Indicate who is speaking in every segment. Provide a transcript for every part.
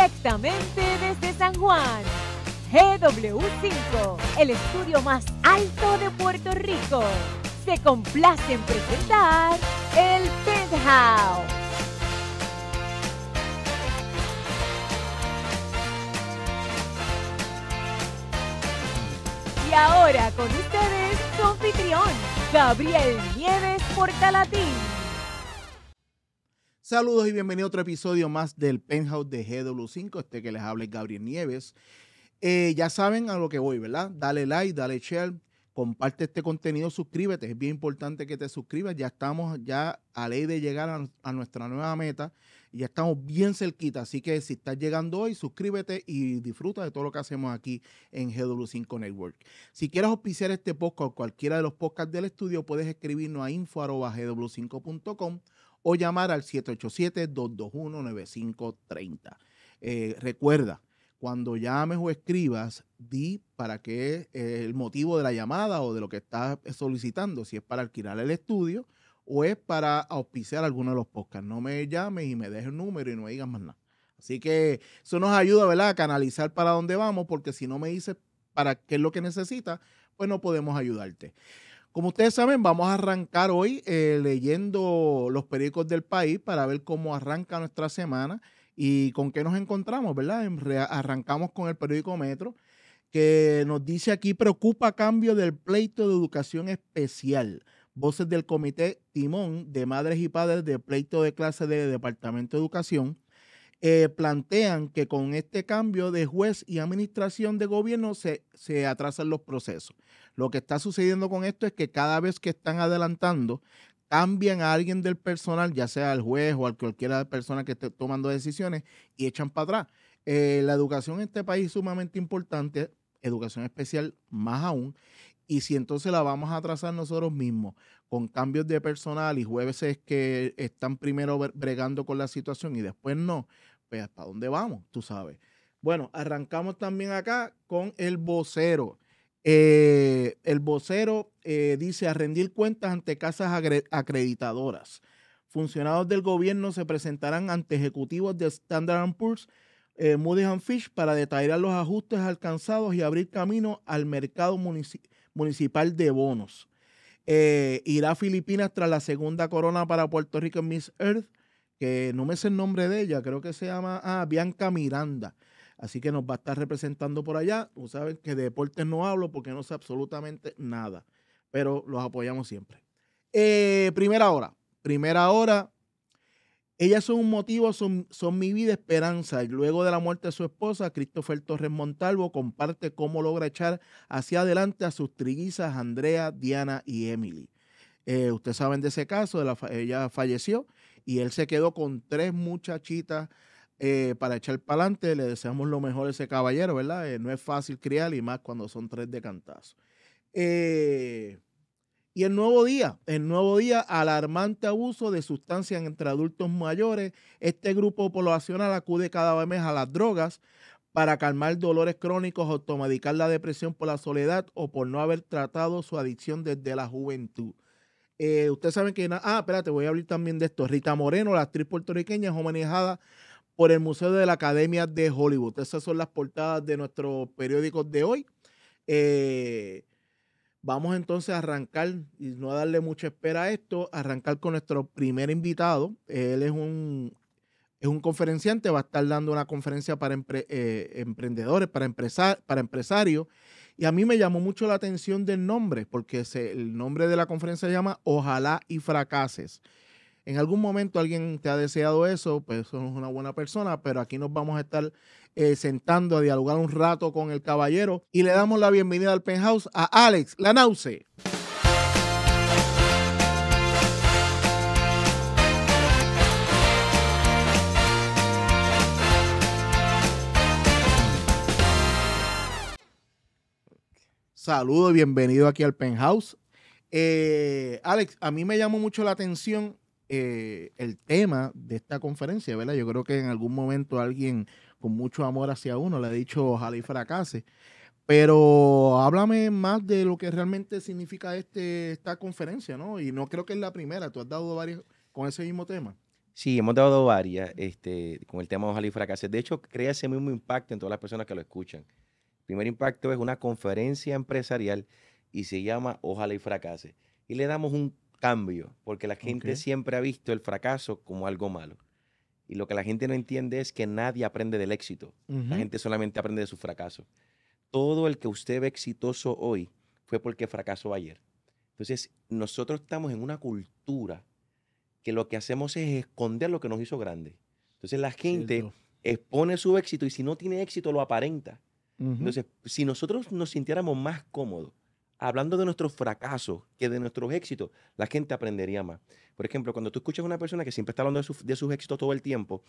Speaker 1: directamente desde San Juan.
Speaker 2: GW5, el estudio más alto de Puerto Rico. Se complace en presentar el Penthouse.
Speaker 3: Y ahora con ustedes, su anfitrión, Gabriel Nieves Portalatín
Speaker 1: Saludos y bienvenido a otro episodio más del Penthouse de GW5, este que les habla es Gabriel Nieves. Eh, ya saben a lo que voy, ¿verdad? Dale like, dale share, comparte este contenido, suscríbete. Es bien importante que te suscribas. Ya estamos ya a ley de llegar a, nuestra nueva meta. Ya estamos bien cerquita. Así que si estás llegando hoy, suscríbete y disfruta de todo lo que hacemos aquí en GW5 Network. Si quieres auspiciar este podcast o cualquiera de los podcasts del estudio, puedes escribirnos a info.gw5.com o llamar al 787-221-9530. Eh, recuerda, cuando llames o escribas, di para qué el motivo de la llamada o de lo que estás solicitando, si es para alquilar el estudio o es para auspiciar alguno de los podcasts. No me llames y me dejes el número y no me digas más nada. Así que eso nos ayuda, ¿verdad?, a canalizar para dónde vamos, porque si no me dices para qué es lo que necesitas, pues no podemos ayudarte. Como ustedes saben, vamos a arrancar hoy eh, leyendo los periódicos del país para ver cómo arranca nuestra semana y con qué nos encontramos, ¿verdad? Arrancamos con el periódico Metro, que nos dice aquí, preocupa cambio del pleito de educación especial. Voces del Comité Timón de Madres y Padres de Pleito de Clase del Departamento de Educación eh, plantean que con este cambio de juez y administración de gobierno se, atrasan los procesos. Lo que está sucediendo con esto es que cada vez que están adelantando, cambian a alguien del personal, ya sea al juez o a cualquiera persona que esté tomando decisiones, y echan para atrás. Eh, la educación en este país es sumamente importante, educación especial más aún, y si entonces la vamos a atrasar nosotros mismos con cambios de personal y jueces que están primero bregando con la situación y después no, pues ¿para dónde vamos? Tú sabes. Bueno, arrancamos también acá con el vocero. Eh, el vocero eh, dice a rendir cuentas ante casas acreditadoras. Funcionados del gobierno se presentarán ante ejecutivos de Standard Poor's, eh, Moody's and Fish para detallar los ajustes alcanzados y abrir camino al mercado municipal de bonos. Eh, irá Filipinas tras la segunda corona para Puerto Rico en Miss Earth que no me sé el nombre de ella, creo que se llama ah, Bianca Miranda. Así que nos va a estar representando por allá. Ustedes saben que de deportes no hablo porque no sé absolutamente nada, pero los apoyamos siempre. Eh, primera hora, primera hora. Ellas son un motivo, son, mi vida esperanza. Y luego de la muerte de su esposa, Christopher Torres Montalvo comparte cómo logra echar hacia adelante a sus triguizas Andrea, Diana y Emily. Eh, ustedes saben de ese caso, ella falleció y él se quedó con tres muchachitas eh, para echar para adelante. Le deseamos lo mejor a ese caballero, ¿verdad? Eh, no es fácil criar y más cuando son tres de cantazo. Eh, y el nuevo día, el nuevo día, alarmante abuso de sustancias entre adultos mayores. Este grupo poblacional acude cada vez más a las drogas para calmar dolores crónicos, automedicar la depresión por la soledad o por no haber tratado su adicción desde la juventud. Eh, ustedes saben que. Ah, espérate, voy a hablar también de esto. Rita Moreno, la actriz puertorriqueña, es homenajada por el Museo de la Academia de Hollywood. Esas son las portadas de nuestros periódicos de hoy. Eh, vamos entonces a arrancar y no a darle mucha espera a esto, arrancar con nuestro primer invitado. Él es un, es un conferenciante, va a estar dando una conferencia para eh, emprendedores, para, empresar, para empresarios y a mí me llamó mucho la atención del nombre, porque el nombre de la conferencia se llama Ojalá y fracases. En algún momento alguien te ha deseado eso, pues eso es una buena persona, pero aquí nos vamos a estar eh, sentando a dialogar un rato con el caballero y le damos la bienvenida al penthouse a Alex Lanause. Saludos, bienvenido aquí al Penthouse. Eh, Alex, a mí me llamó mucho la atención eh, el tema de esta conferencia, ¿verdad? Yo creo que en algún momento alguien con mucho amor hacia uno le ha dicho ojalá y fracase. Pero háblame
Speaker 4: más de lo que
Speaker 1: realmente significa este, esta conferencia, ¿no? Y no creo que es la primera, tú has dado varias con ese mismo tema.
Speaker 4: Sí, hemos dado varias este, con el tema ojalá y fracase. De hecho, crea ese mismo impacto en todas las personas que lo escuchan. Primer Impacto es una conferencia empresarial y se llama Ojalá y Fracase. Y le damos un cambio, porque la gente siempre ha visto el fracaso como algo malo. Y lo que la gente no entiende es que nadie aprende del éxito. La gente solamente aprende de su fracaso. Todo el que usted ve exitoso hoy fue porque fracasó ayer. Entonces, nosotros estamos en una cultura que lo que hacemos es esconder lo que nos hizo grande. Entonces, la gente expone su éxito y si no tiene éxito, lo aparenta. Entonces, si nosotros nos sintiéramos más cómodos hablando de nuestros fracasos que de nuestros éxitos, la gente aprendería más. Por ejemplo, cuando tú escuchas a una persona que siempre está hablando de, sus éxitos todo el tiempo,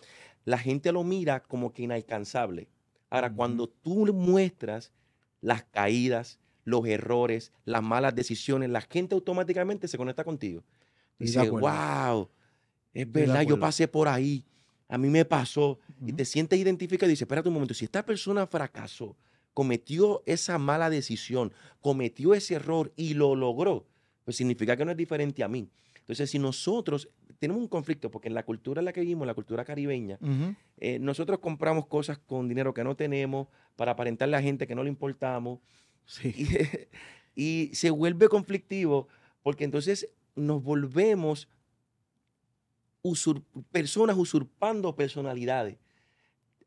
Speaker 4: la gente lo mira como que inalcanzable. Ahora, cuando tú muestras las caídas, los errores, las malas decisiones, la gente automáticamente se conecta contigo. Dice, wow, es verdad, yo pasé por ahí a mí me pasó, y te sientes identificado y dices, espérate un momento, si esta persona fracasó, cometió esa mala decisión, cometió ese error y lo logró, pues significa que no es diferente a mí. Entonces, si nosotros tenemos un conflicto, porque en la cultura en la que vivimos, la cultura caribeña, eh, nosotros compramos cosas con dinero que no tenemos para aparentar a la gente que no le importamos. y se vuelve conflictivo porque entonces nos volvemos personas usurpando personalidades.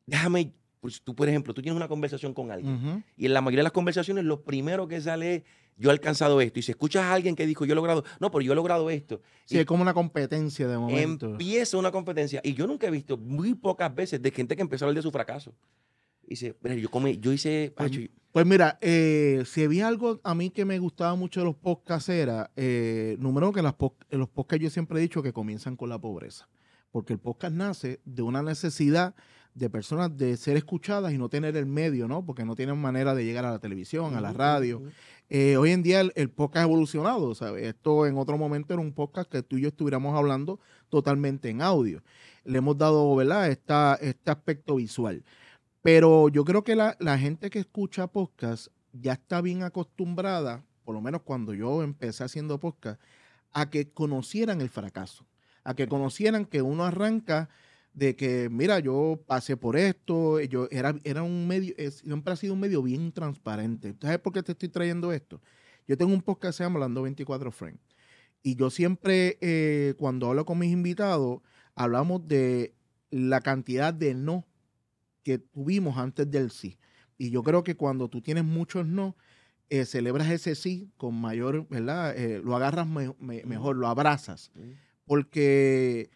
Speaker 4: Déjame, pues, tú por ejemplo, tú tienes una conversación con alguien y en la mayoría de las conversaciones lo primero que sale es yo he alcanzado esto. Y si escuchas a alguien que dijo, yo he logrado, no, pero yo he logrado esto. Sí, es
Speaker 1: como una competencia de momento.
Speaker 4: Empieza una competencia. Y yo nunca he visto muy pocas veces de gente que empezó a hablar de su fracaso. Y dice, yo, yo hice... Pues,
Speaker 1: pues mira, eh, si había algo a mí que me gustaba mucho de los podcasts era, eh, número uno, que las eh, los podcasts yo siempre he dicho que comienzan con la pobreza, porque el podcast nace de una necesidad de personas de ser escuchadas y no tener el medio, ¿no? Porque no tienen manera de llegar a la televisión, a la radio. hoy en día el, podcast ha evolucionado, ¿sabes? Esto en otro momento era un podcast que tú y yo estuviéramos hablando totalmente en audio. Le hemos dado, ¿verdad?, este aspecto visual. Pero yo creo que la, gente que escucha podcast ya está bien acostumbrada, por lo menos cuando yo empecé haciendo podcast, a que conocieran el fracaso, a que conocieran que uno arranca de que, mira, yo pasé por esto, eh, yo era, era un medio, eh, siempre ha sido un medio bien transparente. ¿Sabes por qué te estoy trayendo esto? Yo tengo un podcast que se llama Hablando 24 Frames. Y yo siempre, eh, cuando hablo con mis invitados, hablamos de la cantidad de no que tuvimos antes del sí. Y yo creo que cuando tú tienes muchos no, eh, celebras ese sí con mayor, ¿verdad? Eh, lo agarras mejor, lo abrazas. Porque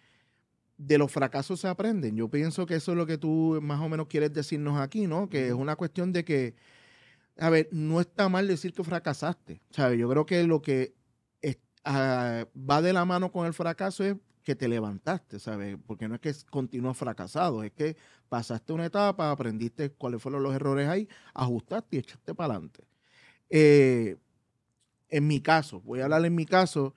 Speaker 1: de los fracasos se aprenden. Yo pienso que eso es lo que tú más o menos quieres decirnos aquí, ¿no? Que es una cuestión de que, a ver, no está mal decir que fracasaste. Yo creo que lo que ah, va de la mano con el fracaso es que te levantaste, ¿sabes? Porque no es que continúas fracasado, es que pasaste una etapa, aprendiste cuáles fueron los errores ahí, ajustaste y echaste para adelante. Eh, en mi caso, voy a hablar en mi caso,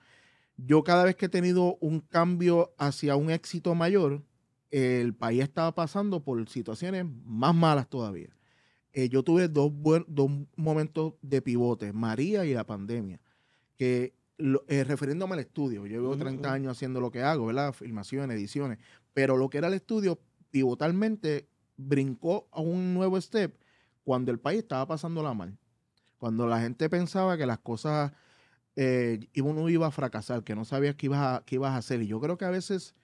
Speaker 1: yo cada vez que he tenido un cambio hacia un éxito mayor, el país estaba pasando por situaciones más malas todavía. Eh, yo tuve dos, buen, dos momentos de pivote, María y la pandemia, que eh, refiriéndome al estudio, yo llevo 30 años haciendo lo que hago, ¿verdad? Filmaciones, ediciones, pero lo que era el estudio pivotalmente brincó a un nuevo step cuando el país estaba pasando la mal, cuando la gente pensaba que las cosas eh, uno iba a fracasar, que no sabías qué ibas, qué ibas a hacer. Y yo creo que a veces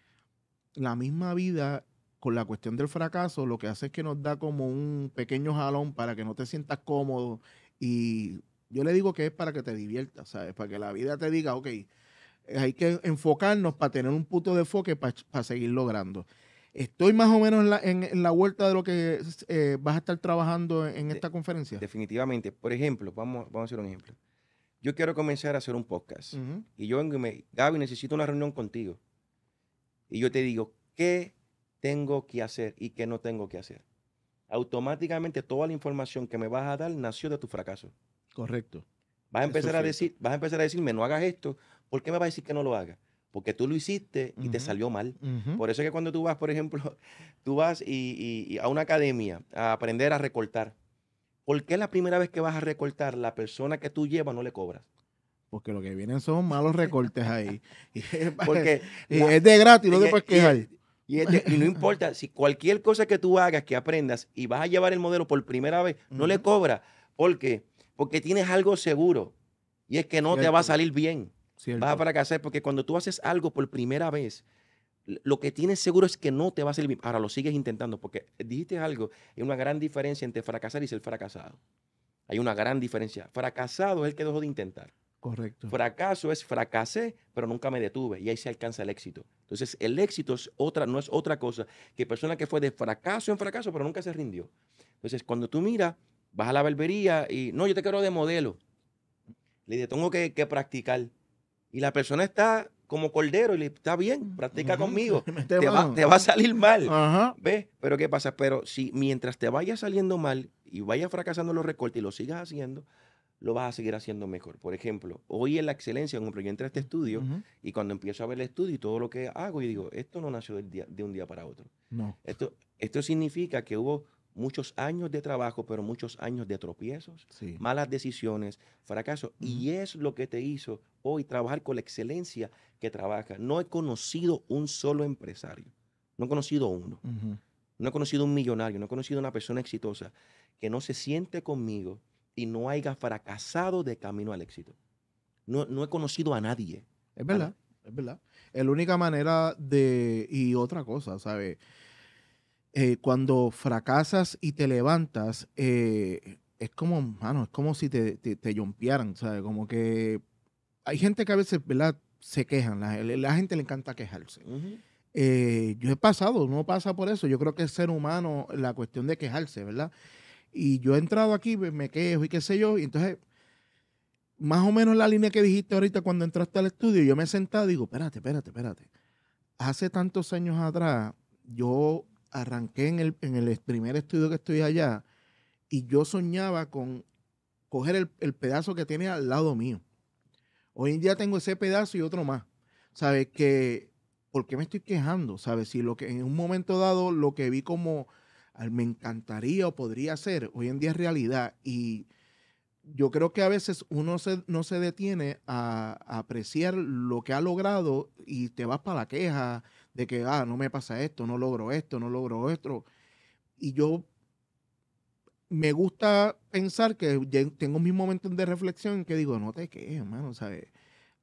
Speaker 1: la misma vida con la cuestión del fracaso lo que hace es que nos da como un pequeño jalón para que no te sientas cómodo y yo le digo que es para que te diviertas, ¿sabes? Para que la vida te diga, ok, hay que enfocarnos para tener un punto de enfoque para, seguir logrando. Estoy más o
Speaker 4: menos en la, vuelta de lo que eh, vas a estar trabajando en, esta conferencia. Definitivamente. Por ejemplo, vamos, a hacer un ejemplo. Yo quiero comenzar a hacer un podcast. Y yo vengo y me, Gaby, necesito una reunión contigo. Y yo te digo, ¿qué tengo que hacer y qué no tengo que hacer? Automáticamente toda la información que me vas a dar nació de tu fracaso. Correcto. Vas a empezar a decir, vas a empezar a decirme, no hagas esto, ¿por qué me vas a decir que no lo hagas? porque tú lo hiciste y te salió mal. Por eso es que cuando tú vas, por ejemplo, tú vas y, a una academia a aprender a recortar, ¿por qué la primera vez que vas a recortar la persona que tú llevas no le cobras?
Speaker 1: Porque lo que vienen son malos recortes
Speaker 4: ahí. porque,
Speaker 1: es de gratis, no
Speaker 4: Y, no importa, si cualquier cosa que tú hagas, que aprendas y vas a llevar el modelo por primera vez, no le cobras. Porque porque tienes algo seguro y es que no te va a salir bien. Vas a fracasar porque cuando tú haces algo por primera vez, lo que tienes seguro es que no te va a salir bien. Ahora lo sigues intentando porque dijiste algo, hay una gran diferencia entre fracasar y ser fracasado. Hay una gran diferencia. Fracasado es el que dejó de intentar. Correcto. Fracaso es fracasé, pero nunca me detuve y ahí se alcanza el éxito. Entonces, el éxito otra, no es otra cosa que persona que fue de fracaso en fracaso, pero nunca se rindió. Entonces, cuando tú miras vas a la barbería y no, yo te quiero de modelo. Le dije, tengo que, practicar. Y la persona está como cordero y le está bien, practica conmigo. Te va, te va, a salir mal. ve ¿Ves? Pero ¿qué pasa? Pero si mientras te vaya saliendo mal y vaya fracasando los recortes y lo sigas haciendo, lo vas a seguir haciendo mejor. Por ejemplo, hoy en la excelencia, hombre, yo entré a este estudio y cuando empiezo a ver el estudio y todo lo que hago, y digo, esto no nació de un día para otro. No. Esto, esto significa que hubo muchos años de trabajo, pero muchos años de tropiezos, malas decisiones, fracasos. Y es lo que te hizo hoy trabajar con la excelencia que trabaja. No he conocido un solo empresario, no he conocido uno, no he conocido un millonario, no he conocido una persona exitosa que no se siente conmigo y no haya fracasado de camino al éxito. No, he conocido a nadie. Es verdad, es verdad. Es la única manera de... Y otra cosa, ¿sabes?
Speaker 1: Eh, cuando fracasas y te levantas, eh, es como, mano, es como si te, te, yompearan, ¿sabes? Como que hay gente que a veces, ¿verdad? Se quejan, la, la gente le encanta quejarse. Eh, yo he pasado, no pasa por eso. Yo creo que es ser humano la cuestión de quejarse, ¿verdad? Y yo he entrado aquí, pues, me quejo y qué sé yo, y entonces más o menos la línea que dijiste ahorita cuando entraste al estudio, yo me he sentado y digo, espérate, espérate, espérate. Hace tantos años atrás, yo arranqué en el, primer estudio que estoy allá y yo soñaba con coger el, pedazo que tiene al lado mío. Hoy en día tengo ese pedazo y otro más. ¿Sabes? Que, ¿Por qué me estoy quejando? ¿Sabes? Si lo que en un momento dado lo que vi como ah, me encantaría o podría ser, hoy en día es realidad. Y yo creo que a veces uno no se detiene a, apreciar lo que ha logrado y te vas para la queja, de que, ah, no me pasa esto, no logro esto, no logro esto. Y yo me gusta pensar que tengo mis momentos de reflexión en que digo, no te quejes, hermano, ¿sabes?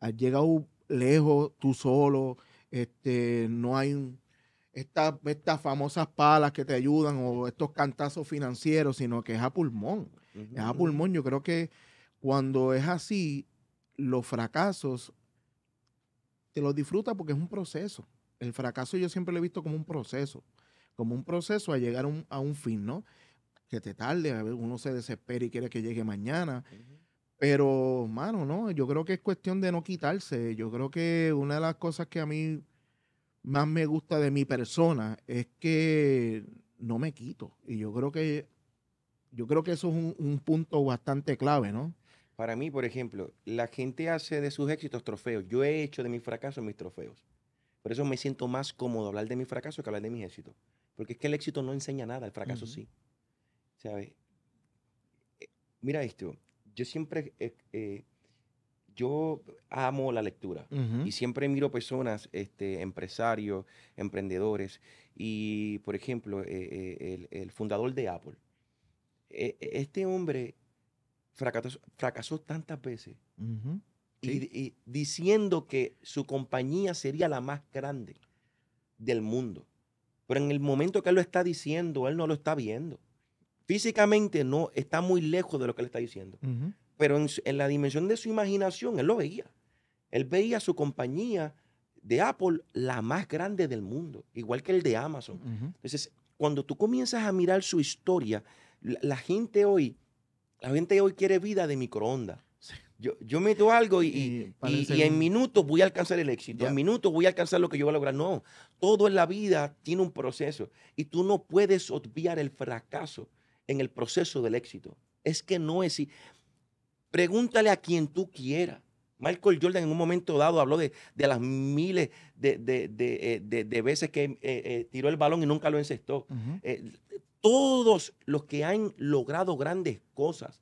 Speaker 1: Has llegado lejos tú solo, este, no hay estas famosas palas que te ayudan o estos cantazos financieros, sino que es a pulmón. Es a pulmón. Yo creo que cuando es así, los fracasos te los disfrutas porque es un proceso el fracaso yo siempre lo he visto como un proceso, como un proceso a llegar a un, fin, ¿no? Que te tarde, a ver, uno se desespera y quiere que llegue mañana. Pero, mano, no, yo creo que es cuestión de no quitarse. Yo creo que una de las cosas que a mí más me gusta de mi persona es que no me quito. Y yo creo que, yo creo que eso es un, un punto bastante clave, ¿no?
Speaker 4: Para mí, por ejemplo, la gente hace de sus éxitos trofeos. Yo he hecho de mis fracasos mis trofeos. Por eso me siento más cómodo hablar de mi fracaso que hablar de mi éxito. Porque es que el éxito no enseña nada, el fracaso sí. ¿Sabes? Eh, mira esto, yo siempre, eh, eh, yo amo la lectura y siempre miro personas, este, empresarios, emprendedores y, por ejemplo, el, fundador de Apple. E, e, este hombre fracasó, tantas veces y, diciendo que su compañía sería la más grande del mundo. Pero en el momento que él lo está diciendo, él no lo está viendo. Físicamente no, está muy lejos de lo que él está diciendo. Pero en, la dimensión de su imaginación, él lo veía. Él veía su compañía de Apple la más grande del mundo, igual que el de Amazon. Entonces, cuando tú comienzas a mirar su historia, la, gente hoy, la gente hoy quiere vida de microondas. Yo, meto algo y, en minutos voy a alcanzar el éxito, en minutos voy a alcanzar lo que yo voy a lograr. No, todo en la vida tiene un proceso y tú no puedes obviar el fracaso en el proceso del éxito. Es que no es... así. Pregúntale a quien tú quieras. Michael Jordan en un momento dado habló de, las miles de, eh, veces que eh, eh, tiró el balón y nunca lo encestó. todos los que han logrado grandes cosas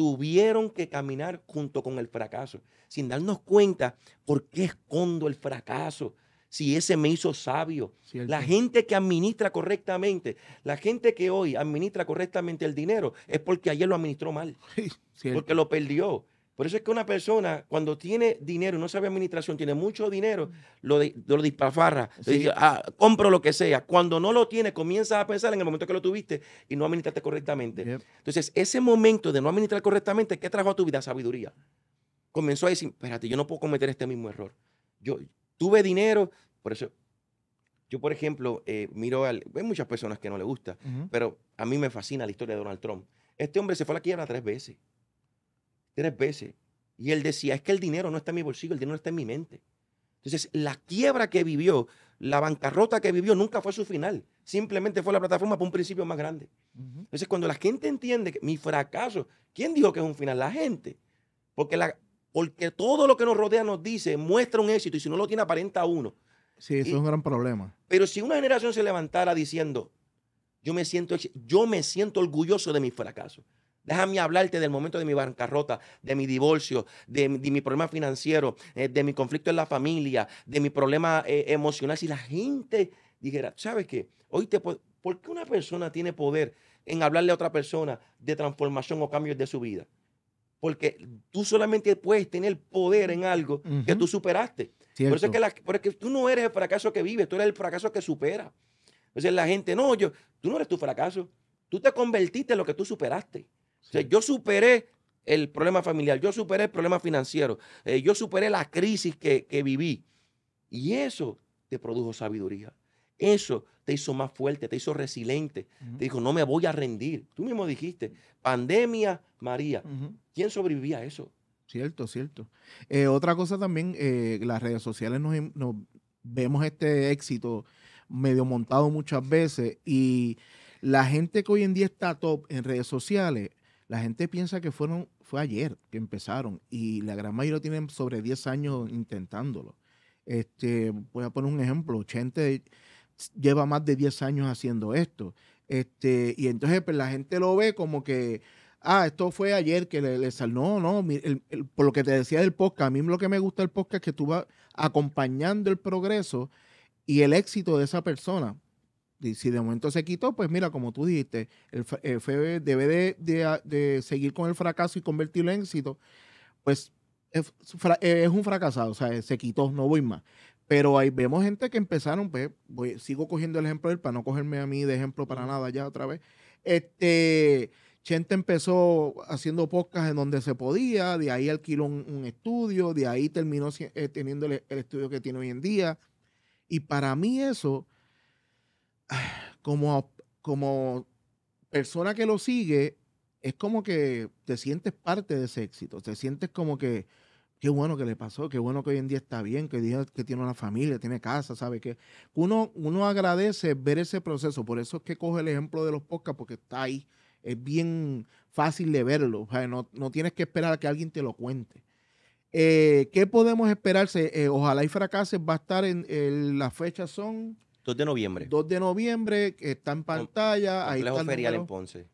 Speaker 4: tuvieron que caminar junto con el fracaso, sin darnos cuenta por qué escondo el fracaso, si ese me hizo sabio. La gente que administra correctamente, la gente que hoy administra correctamente el dinero, es porque ayer lo administró mal, porque lo perdió, por eso es que una persona, cuando tiene dinero no sabe administración, tiene mucho dinero, lo, de, dispafarra, ah, compro lo que sea. Cuando no lo tiene, comienza a pensar en el momento que lo tuviste y no administraste correctamente. Entonces, ese momento de no administrar correctamente, ¿qué trajo a tu vida? Sabiduría. Comenzó a decir, espérate, yo no puedo cometer este mismo error. Yo tuve dinero, por eso yo, por ejemplo, eh, miro al. Hay muchas personas que no le gusta, pero a mí me fascina la historia de Donald Trump. Este hombre se fue a la quiebra tres veces tres veces. Y él decía, es que el dinero no está en mi bolsillo, el dinero está en mi mente. Entonces, la quiebra que vivió, la bancarrota que vivió, nunca fue su final. Simplemente fue la plataforma para un principio más grande. Entonces, cuando la gente entiende que mi fracaso, ¿quién dijo que es un final? La gente. Porque, la, porque todo lo que nos rodea nos dice, muestra un éxito y si no lo tiene, aparenta uno.
Speaker 1: Sí, eso es un gran problema.
Speaker 4: Pero si una generación se levantara diciendo, yo me siento, yo me siento orgulloso de mi fracaso. Déjame hablarte del momento de mi bancarrota, de mi divorcio, de, mi problema financiero, eh, de mi conflicto en la familia, de mi problema eh, emocional. Si la gente dijera, ¿sabes qué? Hoy te ¿Por qué una persona tiene poder en hablarle a otra persona de transformación o cambios de su vida? Porque tú solamente puedes tener poder en algo que tú superaste. Por eso es que porque tú no eres el fracaso que vives, tú eres el fracaso que supera. Entonces la gente, no, yo, tú no eres tu fracaso. Tú te convertiste en lo que tú superaste. O sea, yo superé el problema familiar, yo superé el problema financiero, eh, yo superé la crisis que, viví. Y eso te produjo sabiduría. Eso te hizo más fuerte, te hizo resiliente. Te dijo, no me voy a rendir. Tú mismo dijiste, pandemia, María. ¿Quién sobrevivía a eso?
Speaker 1: Cierto, cierto. Eh, otra cosa también, eh, las redes sociales nos, nos, vemos este éxito medio montado muchas veces y la gente que hoy en día está top en redes sociales la gente piensa que fueron, fue ayer que empezaron y la gran mayoría tienen sobre 10 años intentándolo. Este, voy a poner un ejemplo, gente lleva más de 10 años haciendo esto. Este, y entonces pues, la gente lo ve como que, ah, esto fue ayer que le, salió. No, no, por lo que te decía del podcast, a mí lo que me gusta del podcast es que tú vas acompañando el progreso y el éxito de esa persona si de momento se quitó, pues mira, como tú dijiste, el, eh, debe de, seguir con el fracaso y convertirlo en éxito. Pues es, un fracasado, o sea, se quitó, no voy más. Pero ahí vemos gente que empezaron, pues sigo cogiendo el ejemplo de él para no cogerme a mí de ejemplo para nada ya otra vez. Este, Chente empezó haciendo podcast en donde se podía, de ahí alquiló un, estudio, de ahí terminó eh, teniendo el estudio que tiene hoy en día. Y para mí eso como, como persona que lo sigue, es como que te sientes parte de ese éxito, te sientes como que, qué bueno que le pasó, qué bueno que hoy en día está bien, que que tiene una familia, tiene casa, ¿sabe que Uno, uno agradece ver ese proceso, por eso es que coge el ejemplo de los podcasts, porque está ahí, es bien fácil de verlo, no, tienes que esperar a que alguien te lo cuente. Eh, ¿Qué podemos esperarse? Eh, ojalá y fracases va a estar en las fechas son
Speaker 4: 2 de noviembre. 2
Speaker 1: de noviembre, que está en pantalla. ahí ferial en
Speaker 4: Ponce.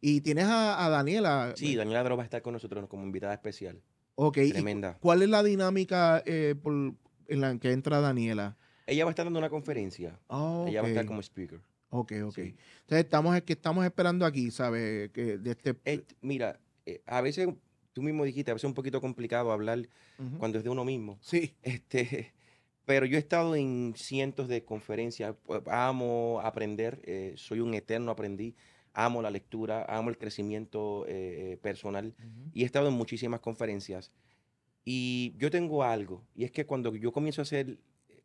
Speaker 4: Y
Speaker 1: tienes a, Daniela.
Speaker 4: Sí, Daniela Dro va a estar con nosotros como invitada especial. Ok. Tremenda.
Speaker 1: ¿Cuál es la dinámica eh, en la que entra Daniela?
Speaker 4: Ella va a estar dando una conferencia.
Speaker 1: Ah, Ella va a estar como speaker. Ok, ok.
Speaker 4: Entonces, estamos, que estamos esperando aquí, ¿sabes? Que de este... mira, eh, a veces, tú mismo dijiste, a veces es un poquito complicado hablar cuando es de uno mismo. Sí. Este, pero yo he estado en cientos de conferencias, amo aprender, eh, soy un eterno aprendiz, amo la lectura, amo el crecimiento eh, eh, personal y he estado en muchísimas conferencias. Y yo tengo algo, y es que cuando yo comienzo a hacer,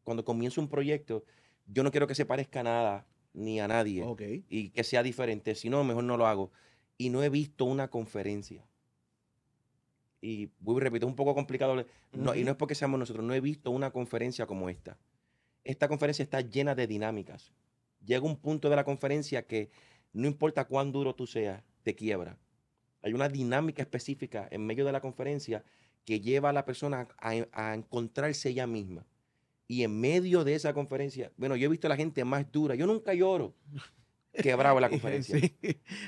Speaker 4: cuando comienzo un proyecto, yo no quiero que se parezca a nada ni a nadie y que sea diferente, si no, mejor no lo hago. Y no he visto una conferencia y repito, es un poco complicado. No, Y no es porque seamos nosotros, no he visto una conferencia como esta. Esta conferencia está llena de dinámicas. Llega un punto de la conferencia que no importa cuán duro tú seas, te quiebra. Hay una dinámica específica en medio de la conferencia que lleva a la persona a, encontrarse ella misma. Y en medio de esa conferencia, bueno, yo he visto a la gente más dura. Yo nunca lloro. Quebraba la conferencia.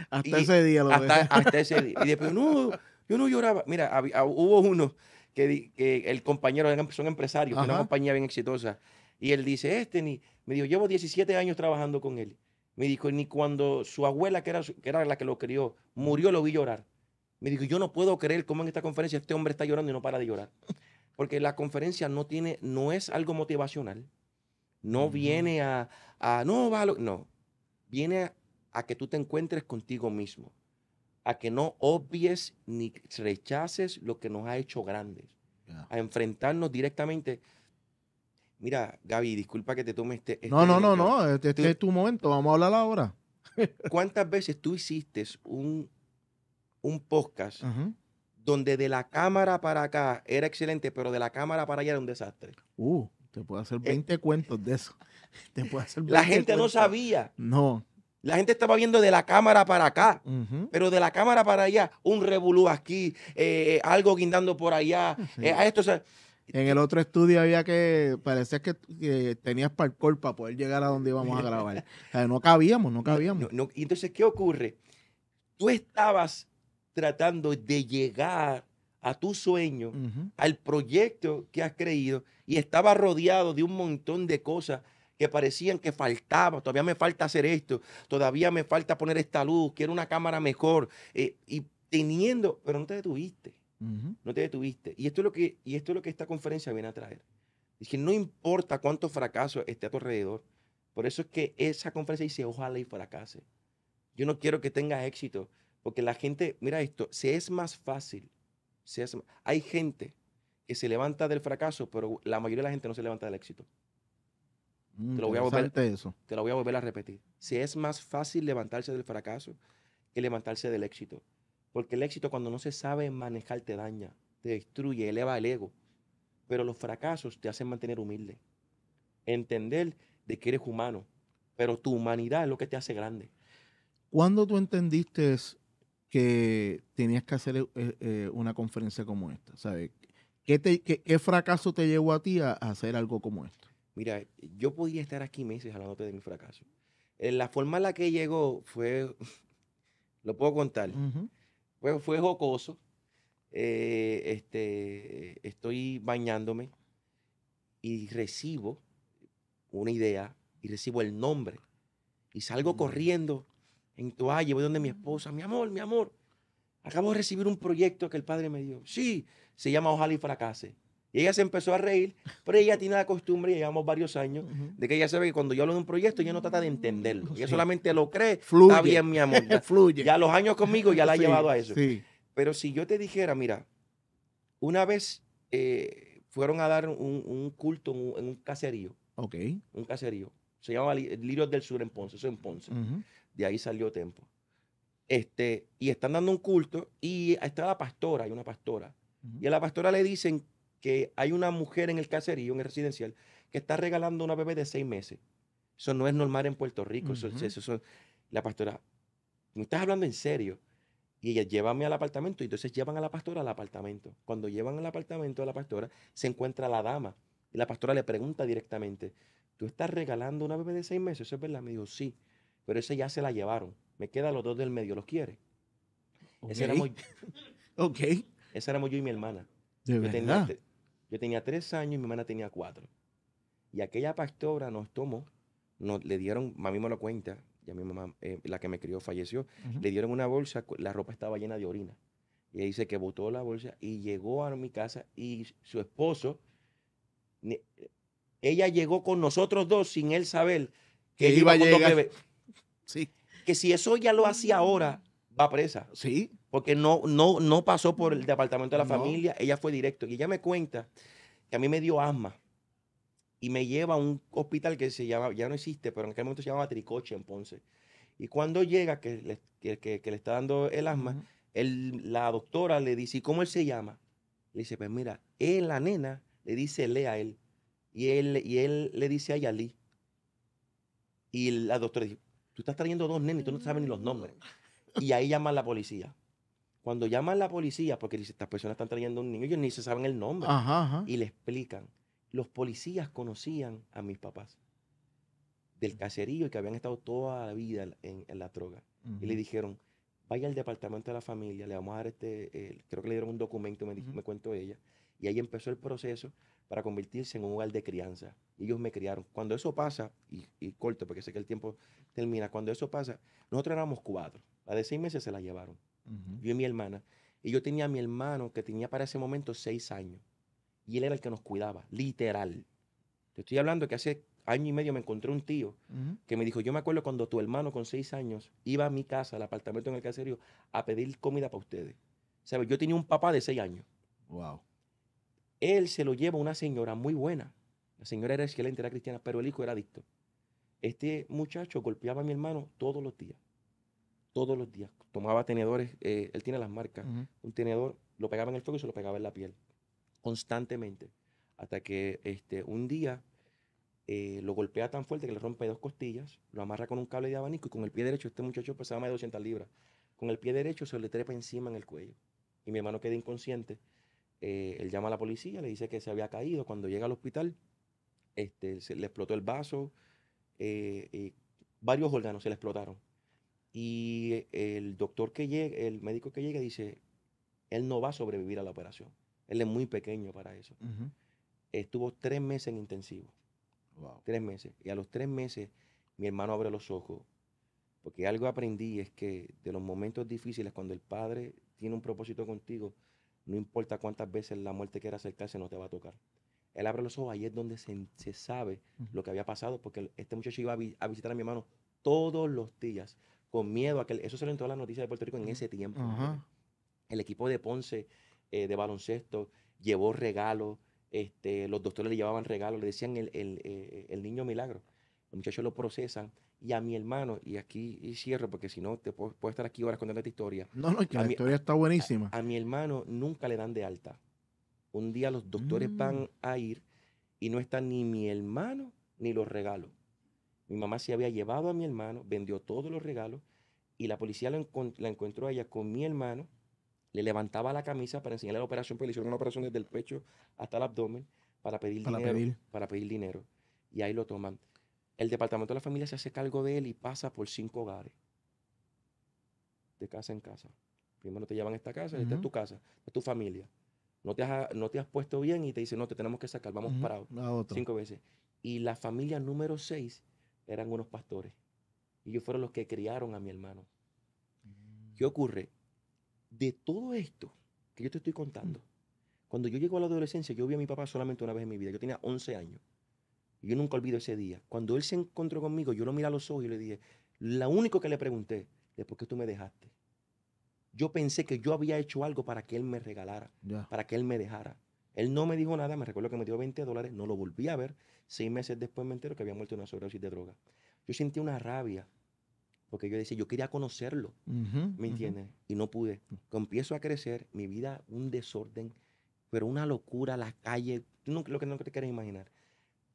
Speaker 4: hasta ese día lo hasta, hasta ese día. Y después, no, yo no lloraba. Mira, ah, hubo uno que, el compañero, son empresarios, una compañía bien exitosa, y él dice, este, ni, me dijo, llevo 17 años trabajando con él. Me dijo, ni cuando su abuela, que era, que era la que lo crió, murió, lo vi llorar. Me dijo, yo no puedo creer cómo en esta conferencia este hombre está llorando y no para de llorar. Porque la conferencia no tiene, no es algo motivacional. No viene a, no, va, no. Viene a que tú te encuentres contigo mismo a que no obvies ni rechaces lo que nos ha hecho grandes, a enfrentarnos directamente. Mira, Gaby, disculpa que te tome este... este no, no, no, no, este, este es
Speaker 1: tu momento, vamos a hablar ahora.
Speaker 4: ¿Cuántas veces tú hiciste un, un podcast donde de la cámara para acá era excelente, pero de la cámara para allá era un desastre?
Speaker 1: Uh, te puedo hacer 20 eh, cuentos de eso. Te puedo hacer la gente no
Speaker 4: sabía. No. La gente estaba viendo de la cámara para acá, pero de la cámara para allá, un revolú aquí, eh, eh, algo guindando por allá, eh, a esto.
Speaker 1: en el otro estudio había que, parecía que, tenías parkour para poder llegar a donde íbamos a grabar. no cabíamos, no
Speaker 4: cabíamos. entonces, ¿qué ocurre? Tú estabas tratando de llegar a tu sueño, al proyecto que has creído, y estaba rodeado de un montón de cosas que parecían que faltaba, todavía me falta hacer esto, todavía me falta poner esta luz, quiero una cámara mejor. Eh, y teniendo, pero no te detuviste, no te detuviste. Y esto, es lo que, y esto es lo que esta conferencia viene a traer. Es que no importa cuánto fracaso esté a tu alrededor. Por eso es que esa conferencia dice, ojalá y fracase. Yo no quiero que tengas éxito, porque la gente, mira esto, se es más fácil. hay gente que se levanta del fracaso, pero la mayoría de la gente no se levanta del éxito. Mm, te, lo voy a volver, a repetir. Si es más fácil levantarse del fracaso que levantarse del éxito. Porque el éxito cuando no se sabe manejar te daña, te destruye, eleva el ego. Pero los fracasos te hacen mantener humilde. Entender de que eres humano, pero tu humanidad es lo que te hace grande.
Speaker 1: ¿Cuándo tú entendiste que tenías que hacer eh, eh, una conferencia como esta? ¿Qué fracaso te llevó a ti a hacer algo
Speaker 4: como esto? mira, yo podía estar aquí meses hablando de mi fracaso. Eh, la forma en la que llegó fue, lo puedo contar, fue, fue, jocoso. Eh, este, estoy bañándome y recibo una idea y recibo el nombre y salgo corriendo en toalla, voy donde mi esposa, mi amor, mi amor, acabo de recibir un proyecto que el padre me dio. Sí, se llama Ojalá y Fracase. Y ella se empezó a reír, pero ella tiene la costumbre, llevamos varios años, de que ella sabe que cuando yo hablo de un proyecto, ella no trata de entenderlo. Ella solamente lo cree. Fluye. Está bien, mi amor. Ya, Fluye. Ya los años conmigo ya la ha llevado a eso. Sí. Pero si yo te dijera, mira, una vez eh, fueron a dar un, culto en un, caserío. Ok. Un caserío. Se llama Lirios del Sur en Ponce, eso en Ponce. De ahí salió Tempo. Este, y están dando un culto y está la pastora, hay una pastora. Y a la pastora le dicen que hay una mujer en el caserío, en el residencial, que está regalando una bebé de seis meses. Eso no es normal en Puerto Rico. eso, eso, la pastora, me estás hablando en serio. Y ella, llévame al apartamento. Y entonces llevan a la pastora al apartamento. Cuando llevan al apartamento a la pastora, se encuentra la dama. Y la pastora le pregunta directamente, ¿tú estás regalando una bebé de seis meses? ¿Eso es verdad? Me dijo, sí. Pero ese ya se la llevaron. Me quedan los dos del medio. ¿Los quiere? éramos... ok. Ese éramos yo y mi hermana. De verdad. Este, yo tenía tres años y mi hermana tenía cuatro. Y aquella pastora nos tomó, le dieron, mami me lo cuenta, ya mi mamá, eh, la que me crió, falleció, le dieron una bolsa, la ropa estaba llena de orina. Y ella dice que botó la bolsa y llegó a mi casa y su esposo, ella llegó con nosotros dos sin él saber que, iba, a llegar. Sí. Que si eso ya lo hacía ahora, va presa. Sí. Porque no, no, no pasó por el mm. departamento de la familia, ella fue directo. Y ella me cuenta que a mí me dio asma y me lleva a un hospital que se llama, ya no existe, pero en aquel momento se llamaba Tricoche en Ponce. Y cuando llega, que le, está dando el asma, la doctora le dice, ¿y cómo él se llama? Le dice, pues mira, él, la nena, le dice Lea a él. Y él, y él le dice a Yali. Y la doctora dice, tú estás trayendo dos nenes, tú no sabes ni los nombres. Mm. Y ahí llama la policía. Cuando llaman a la policía, porque estas personas están trayendo a un niño, ellos ni se saben el nombre. Y le explican. Los policías conocían a mis papás del caserío y que habían estado toda la vida en, la droga. Y le dijeron, vaya al departamento de la familia, le vamos a dar este, creo que le dieron un documento, me, me cuento ella. Y ahí empezó el proceso para convertirse en un hogar de crianza. Ellos me criaron. Cuando eso pasa, y, y, corto porque sé que el tiempo termina, cuando eso pasa, nosotros éramos cuatro. A de seis meses se la llevaron. Yo y mi hermana. Y yo tenía a mi hermano que tenía para ese momento seis años. Y él era el que nos cuidaba, literal. Te estoy hablando que hace año y medio me encontré un tío que me dijo, yo me acuerdo cuando tu hermano con seis años iba a mi casa, al apartamento en el caserío, a pedir comida para ustedes. Yo tenía un papá de seis años. Wow. Él se lo lleva una señora muy buena. La señora era excelente, era cristiana, pero el hijo era adicto. Este muchacho golpeaba a mi hermano todos los días todos los días. Tomaba tenedores, eh, él tiene las marcas, un tenedor, lo pegaba en el fuego y se lo pegaba en la piel, constantemente, hasta que este, un día eh, lo golpea tan fuerte que le rompe dos costillas, lo amarra con un cable de abanico y con el pie derecho, este muchacho pesaba más de 200 libras, con el pie derecho se le trepa encima en el cuello y mi hermano queda inconsciente. Eh, él llama a la policía, le dice que se había caído, cuando llega al hospital este, le explotó el vaso, varios órganos se le explotaron y el doctor que llegue el médico que llega dice, él no va a sobrevivir a la operación. Él es muy pequeño para eso. Estuvo tres meses en intensivo. Tres meses. Y a los tres meses mi hermano abre los ojos. Porque algo aprendí es que de los momentos difíciles, cuando el padre tiene un propósito contigo, no importa cuántas veces la muerte quiera acercarse, no te va a tocar. Él abre los ojos, ahí es donde se, sabe lo que había pasado, porque este muchacho iba a visitar a mi hermano todos los días con miedo a que eso le en todas las noticias de Puerto Rico en ese tiempo. El equipo de Ponce eh, de baloncesto llevó regalos, este, los doctores le llevaban regalos, le decían el, eh, niño milagro. Los muchachos lo procesan y a mi hermano, y aquí cierro porque si no te puedo, estar aquí horas contando esta historia. No, no, que la historia
Speaker 1: está buenísima.
Speaker 4: A, mi hermano nunca le dan de alta. Un día los doctores mm. van a ir y no está ni mi hermano ni los regalos. Mi mamá se había llevado a mi hermano, vendió todos los regalos y la policía la, encontró a ella con mi hermano, le levantaba la camisa para enseñarle la operación, porque le hicieron una operación desde el pecho hasta el abdomen para pedir dinero. dinero. Y ahí lo toman. El departamento de la familia se hace cargo de él y pasa por cinco hogares, de casa en casa. Primero te llevan a esta casa, esta es tu casa, esta es tu familia. No te, has, no te has puesto bien y te dicen, no, te tenemos que sacar, vamos parados. para Cinco veces. Y la familia número seis eran unos pastores. Y ellos fueron los que criaron a mi hermano. Mm. ¿Qué ocurre? De todo esto que yo te estoy contando, cuando yo llego a la adolescencia, yo vi a mi papá solamente una vez en mi vida. Yo tenía 11 años. Y yo nunca olvido ese día. Cuando él se encontró conmigo, yo lo miré a los ojos y le dije, lo único que le pregunté es, ¿por qué tú me dejaste? Yo pensé que yo había hecho algo para que él me regalara, para que él me dejara. Él no me dijo nada, me recuerdo que me dio 20 dólares, no lo volví a ver. Seis meses después me entero que había muerto de una sobredosis de droga. Yo sentí una rabia, porque yo decía, yo quería conocerlo,
Speaker 1: ¿me entiendes?
Speaker 4: Y no pude. Empiezo a crecer, mi vida un desorden, pero una locura, las calles, no, lo que no te quieres imaginar.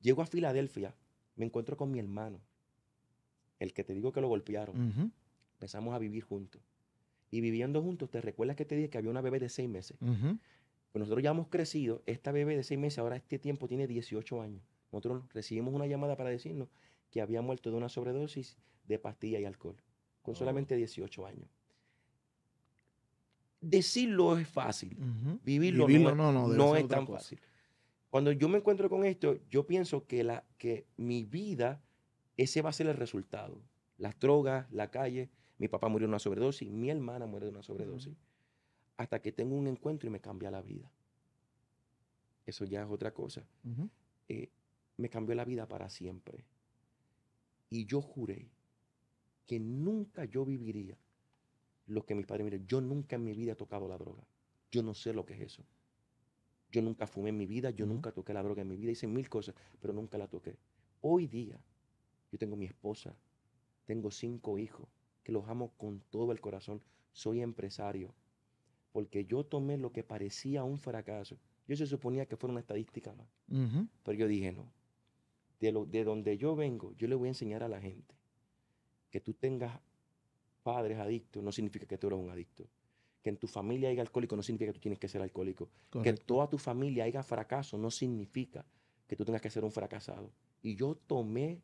Speaker 4: Llego a Filadelfia, me encuentro con mi hermano, el que te digo que lo golpearon. Empezamos a vivir juntos. Y viviendo juntos, ¿te recuerdas que te dije que había una bebé de seis meses? Pues nosotros ya hemos crecido, esta bebé de seis meses, ahora este tiempo tiene 18 años. Nosotros recibimos una llamada para decirnos que había muerto de una sobredosis de pastilla y alcohol, con oh. solamente 18 años. Decirlo es fácil,
Speaker 5: vivirlo, no, es tan fácil.
Speaker 4: Cuando yo me encuentro con esto, yo pienso que, la, que mi vida, ese va a ser el resultado. Las drogas, la calle, mi papá murió de una sobredosis, mi hermana murió de una sobredosis hasta que tengo un encuentro y me cambia la vida. Eso ya es otra cosa. Eh, me cambió la vida para siempre. Y yo juré que nunca yo viviría lo que mis padres me Yo nunca en mi vida he tocado la droga. Yo no sé lo que es eso. Yo nunca fumé en mi vida, yo nunca toqué la droga en mi vida, hice mil cosas, pero nunca la toqué. Hoy día, yo tengo mi esposa, tengo cinco hijos, que los amo con todo el corazón, soy empresario, porque yo tomé lo que parecía un fracaso. Yo se suponía que fuera una estadística más, pero yo dije no. De, lo, de donde yo vengo, yo le voy a enseñar a la gente que tú tengas padres adictos no significa que tú eres un adicto. Que en tu familia haya alcohólico no significa que tú tienes que ser alcohólico. Que en toda tu familia haya fracaso no significa que tú tengas que ser un fracasado. Y yo tomé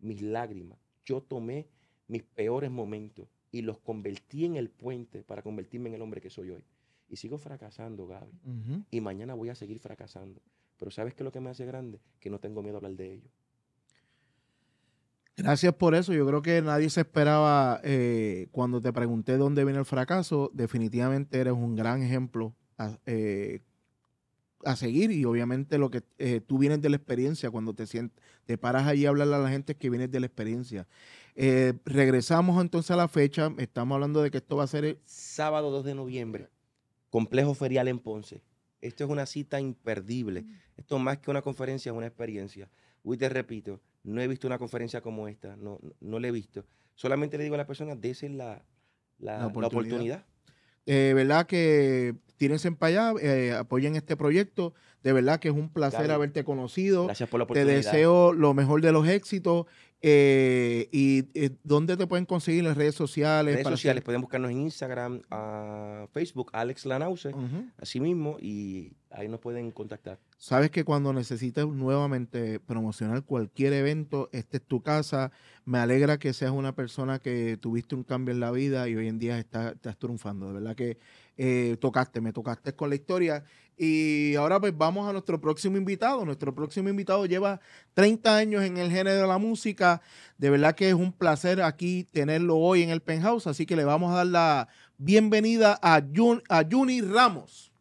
Speaker 4: mis lágrimas, yo tomé mis peores momentos y los convertí en el puente para convertirme en el hombre que soy hoy. Y sigo fracasando, Gaby. Y mañana voy a seguir fracasando. Pero ¿sabes qué es lo que me hace grande? Que no tengo miedo a hablar de ello.
Speaker 1: Gracias por eso. Yo creo que nadie se esperaba eh, cuando te pregunté dónde viene el fracaso. Definitivamente eres un gran ejemplo a, eh, seguir y obviamente lo que eh, tú vienes de la experiencia. Cuando te sientes, te paras ahí a hablarle a la gente es que vienes de la experiencia. regresamos entonces a la fecha. Estamos hablando de que esto va a ser el
Speaker 4: sábado 2 de noviembre. Complejo Ferial en Ponce. Esto es una cita imperdible. Mm. Esto más que una conferencia es una experiencia. Uy, te repito, no he visto una conferencia como esta, no, no, la he visto. Solamente le digo a la persona, desen la, oportunidad.
Speaker 1: Eh, ¿Verdad que tírense para allá, eh, apoyen este proyecto? De verdad que es un placer
Speaker 4: haberte conocido. Gracias por la oportunidad. Te
Speaker 1: deseo lo mejor de los éxitos. Eh, ¿Y eh, dónde te pueden conseguir las redes sociales? Redes sociales, pueden
Speaker 4: buscarnos en Instagram, a ah, Facebook, Alex Lanause, así mismo, y ahí nos pueden contactar.
Speaker 1: Sabes que cuando necesites nuevamente promocionar cualquier evento, esta es tu casa. Me alegra que seas una persona que tuviste un cambio en la vida y hoy en día estás triunfando. De verdad que eh, tocaste, me tocaste con la historia. Y ahora pues vamos a nuestro próximo invitado. Nuestro próximo invitado lleva 30 años en el género de la música. De verdad que es un placer aquí tenerlo hoy en el penthouse, así que le vamos a dar la bienvenida a Juni Ramos.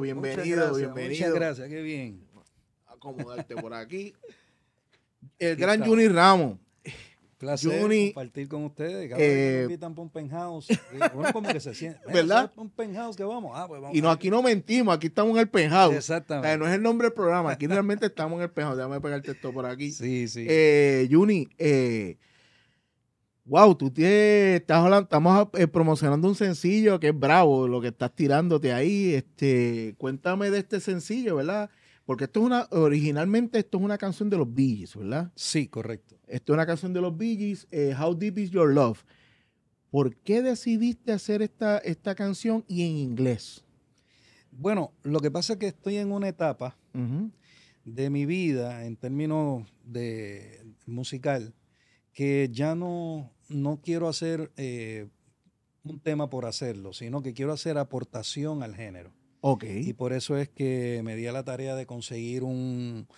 Speaker 1: bienvenido, bienvenido. Muchas gracias, qué
Speaker 5: bien. Acomodarte por aquí. El gran Juni Ramos. Placer compartir con ustedes. Cada eh, invitan para un penthouse. Bueno, como que se ¿Verdad? Un penthouse que vamos. Ah, pues vamos
Speaker 1: y no, aquí no mentimos, aquí estamos en el penthouse. Exactamente. no es el nombre del programa, aquí realmente estamos en el penthouse. Déjame pegarte esto por aquí. Sí, sí. Eh, Juni, eh, wow, tú tienes, estamos eh, promocionando un sencillo que es bravo, lo que estás tirándote ahí. Este, cuéntame de este sencillo, ¿verdad? Porque esto es una, originalmente esto es una canción de los Bee ¿verdad? Sí, correcto. Esto es una canción de los Bee eh, How Deep Is Your Love. ¿Por qué decidiste hacer esta,
Speaker 5: esta canción y en inglés? Bueno, lo que pasa es que estoy en una etapa de mi vida en términos de musical que ya no, no quiero hacer eh, un tema por hacerlo, sino que quiero hacer aportación al género. Y por eso es que me di a la tarea de conseguir un,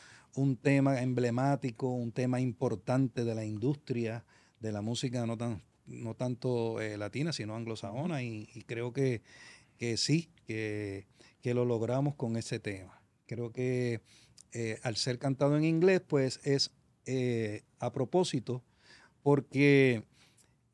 Speaker 5: tema emblemático, un tema importante de la industria de la música, no, tan, no tanto eh, latina, sino anglosajona, y, creo que, sí, que, lo logramos con ese tema. Creo que eh, al ser cantado en inglés, pues es a propósito porque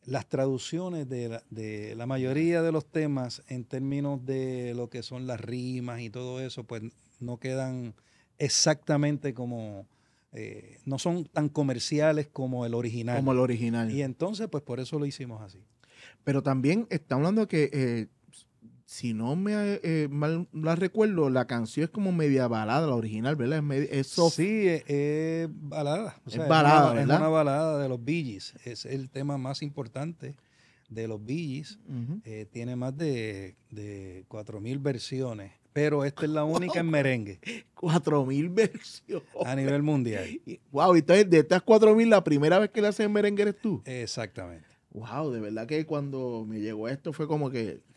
Speaker 5: las traducciones de la, mayoría de los temas en términos de lo que son las rimas y todo eso, pues no quedan exactamente como, eh, no son tan comerciales como el original. Como el original. Y entonces, pues por eso lo hicimos así. Pero también está hablando que eh,
Speaker 1: si no me eh, mal la recuerdo, la canción es como media balada, la original, ¿verdad? Es, media, Sí, es, balada. es balada, una, ¿verdad? Es una
Speaker 5: balada de los Billys. Es el tema más importante de los Billys. Eh, tiene más de, de 4.000 versiones. Pero esta es la única en merengue. 4.000 versiones. A nivel mundial. Wow, entonces de estas 4.000, la primera vez que le
Speaker 1: hacen merengue eres tú. Exactamente. Wow, de verdad que cuando me llegó esto fue como que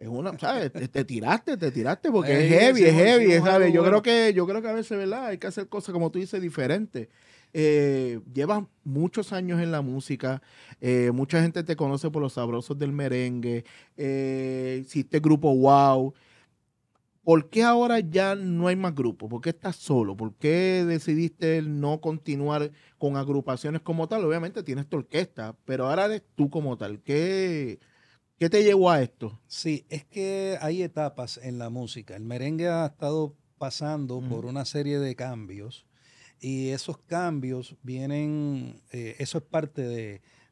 Speaker 1: es una, ¿sabes? Te, tiraste, te tiraste, porque es heavy, es heavy, ¿sabes? yo creo que, yo creo que a veces, ¿verdad? Hay que hacer cosas, como tú dices, diferentes. Eh, llevas muchos años en la música, eh, mucha gente te conoce por los sabrosos del merengue, eh, hiciste grupo Wow. ¿Por qué ahora ya no hay más grupos? ¿Por qué estás solo? ¿Por qué decidiste no continuar con agrupaciones como tal? Obviamente
Speaker 5: tienes tu orquesta, pero ahora eres tú como tal. ¿Qué, ¿Qué te llevó a esto? Sí, es que hay etapas en la música. El merengue ha estado pasando por una serie de cambios y esos cambios vienen, eh, eso es parte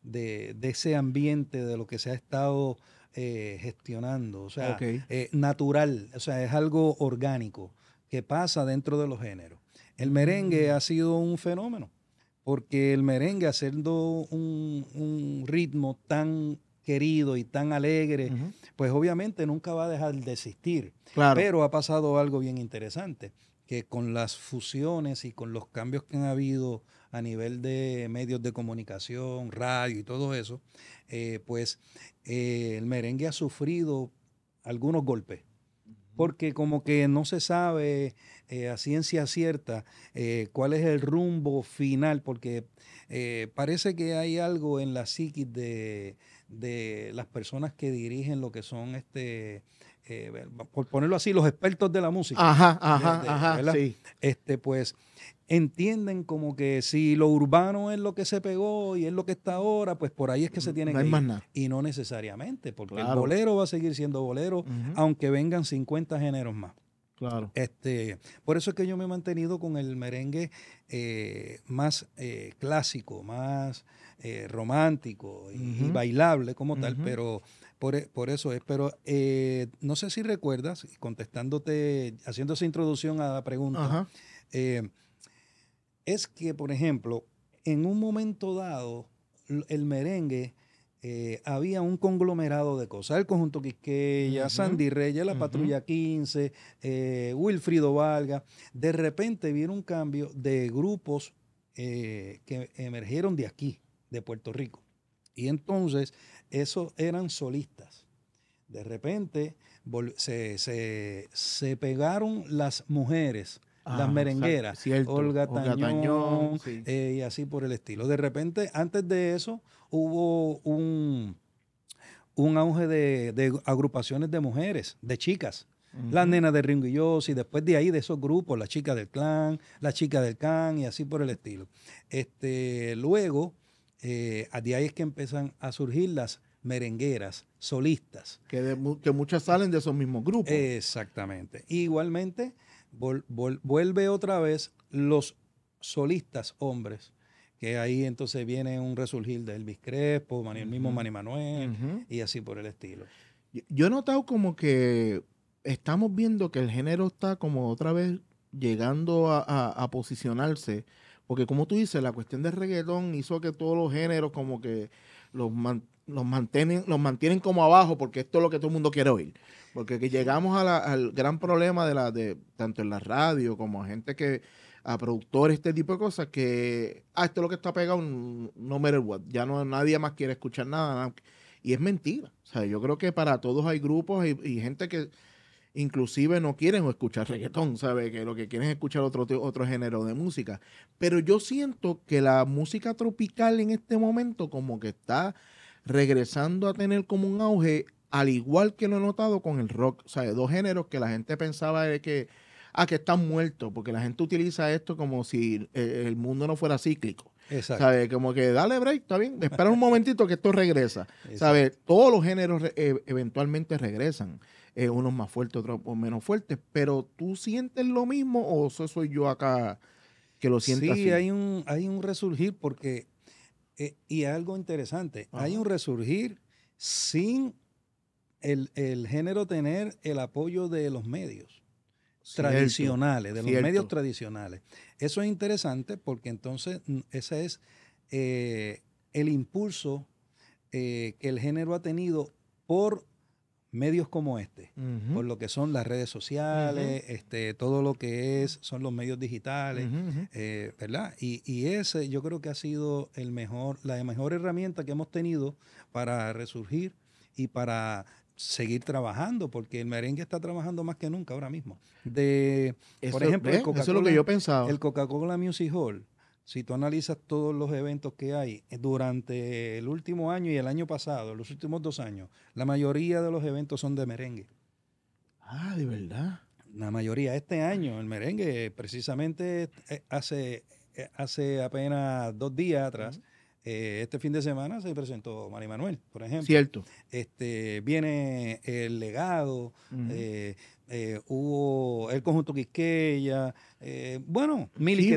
Speaker 5: de, ese ambiente de lo que se ha estado eh, gestionando, o sea, eh, natural, o sea, es algo orgánico que pasa dentro de los géneros. El merengue mm. ha sido un fenómeno, porque el merengue, haciendo un, un ritmo tan querido y tan alegre, pues obviamente nunca va a dejar de existir. Pero ha pasado algo bien interesante, que con las fusiones y con los cambios que han habido a nivel de medios de comunicación, radio y todo eso, eh, pues eh, el merengue ha sufrido algunos golpes porque como que no se sabe eh, a ciencia cierta cuál es el rumbo final, porque parece que hay algo en la psiquis de, de las personas que dirigen lo que son este eh, por ponerlo así los expertos de la música ajá ajá ajá sí. este pues entienden como que si lo urbano es lo que se pegó y es lo que está ahora, pues por ahí es que se tiene que ir. Y no necesariamente, porque el bolero va a seguir siendo bolero, aunque vengan 50 géneros más. Claro. Este, por eso es que yo me he mantenido con el merengue eh, más eh, clásico, más eh, romántico y, bailable como tal, pero e, por, eso es. Pero eh, no sé si recuerdas, contestándote, haciendo esa introducción a la pregunta, eh, es que, por ejemplo, en un momento dado, el merengue había un conglomerado de cosas. El conjunto Quisqueya, Sandy Reyes, la Patrulla 15, Wilfrido Valga. De repente vieron un cambio de grupos que emergieron de aquí de Puerto Rico. Y entonces, esos eran solistas. De repente se, pegaron las mujeres, las merengueras, Olga Tañón, eh, y así por el estilo. De repente, antes de eso, hubo un, un auge de, agrupaciones de mujeres, de chicas. Las nenas de Ringo y después de ahí de esos grupos, las chicas del clan, las chicas del can y así por el estilo. Este, luego, eh, de ahí es que empiezan a surgir las merengueras, solistas. Que, que muchas salen de esos mismos grupos. Exactamente. Igualmente, vuelve otra vez los solistas hombres, que ahí entonces viene un resurgir de Elvis Crespo, el mismo Mani Manuel, y así por el estilo. Yo he
Speaker 1: notado como que estamos viendo que el género está como otra vez llegando a, a posicionarse porque como tú dices, la cuestión del reggaetón hizo que todos los géneros como que los, mantienen, los mantienen como abajo porque esto es lo que todo el mundo quiere oír. Porque llegamos al gran problema de la de tanto en la radio como a gente que a productores, este tipo de cosas, que ah, esto es lo que está pegado, no matter what, ya no nadie más quiere escuchar nada. Y es mentira. O sea, yo creo que para todos hay grupos y gente que inclusive no quieren escuchar reggaetón, ¿sabes? Que lo que quieren es escuchar otro, otro género de música. Pero yo siento que la música tropical en este momento como que está regresando a tener como un auge, al igual que lo he notado con el rock, ¿sabes? Dos géneros que la gente pensaba de que, ah, que están muertos, porque la gente utiliza esto como si eh, el mundo no fuera cíclico. Exacto. Como que dale break, está bien. Espera un momentito que esto regresa. sabe Todos los géneros eh, eventualmente regresan. Eh, unos más fuertes, otros menos fuertes. Pero tú sientes lo mismo o eso soy
Speaker 5: yo acá
Speaker 1: que lo siento. Sí, Hay,
Speaker 5: un, hay un resurgir porque, eh, y algo interesante, hay un resurgir sin el género tener el apoyo de los medios tradicionales, de los medios tradicionales. Eso es interesante porque entonces mm, ese es eh, el impulso eh, que el género ha tenido por medios como este, por lo que son las redes sociales, este, todo lo que es, son los medios digitales, eh, ¿verdad? Y, ese yo creo que ha sido el mejor, la mejor herramienta que hemos tenido para resurgir y para seguir trabajando, porque el merengue está trabajando más que nunca ahora mismo. De, por ejemplo, el Coca-Cola, Music Hall, si tú analizas todos los eventos que hay eh, durante el último año y el año pasado, los últimos dos años, la mayoría de los eventos son de merengue. Ah, de verdad. La mayoría. Este año, el merengue, precisamente eh, hace, eh, hace apenas dos días atrás, eh, este fin de semana se presentó Mari Manuel, por ejemplo. Cierto. Este, viene el legado, eh, eh, hubo el conjunto Quisqueya, bueno, Mili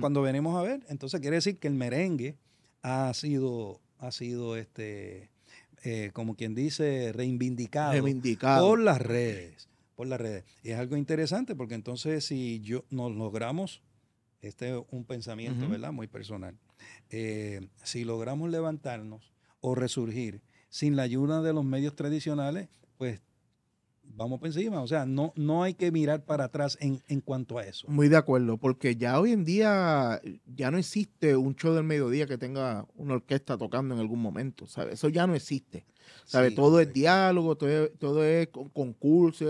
Speaker 5: cuando venimos a ver. Entonces quiere decir que el merengue ha sido, ha sido este, como quien dice, reivindicado, por las redes. Por las redes. Y es algo interesante porque entonces si yo nos logramos, este es un pensamiento, ¿verdad? Muy personal eh, si logramos levantarnos o resurgir sin la ayuda de los medios tradicionales, pues vamos por encima. O sea, no, no hay que mirar para atrás en, cuanto a eso.
Speaker 1: Muy de acuerdo, porque ya hoy en día ya no existe un show del mediodía que tenga una orquesta tocando en algún momento, ¿sabes? Eso ya no existe. ¿Sabe? todo es diálogo, todo, es concurso,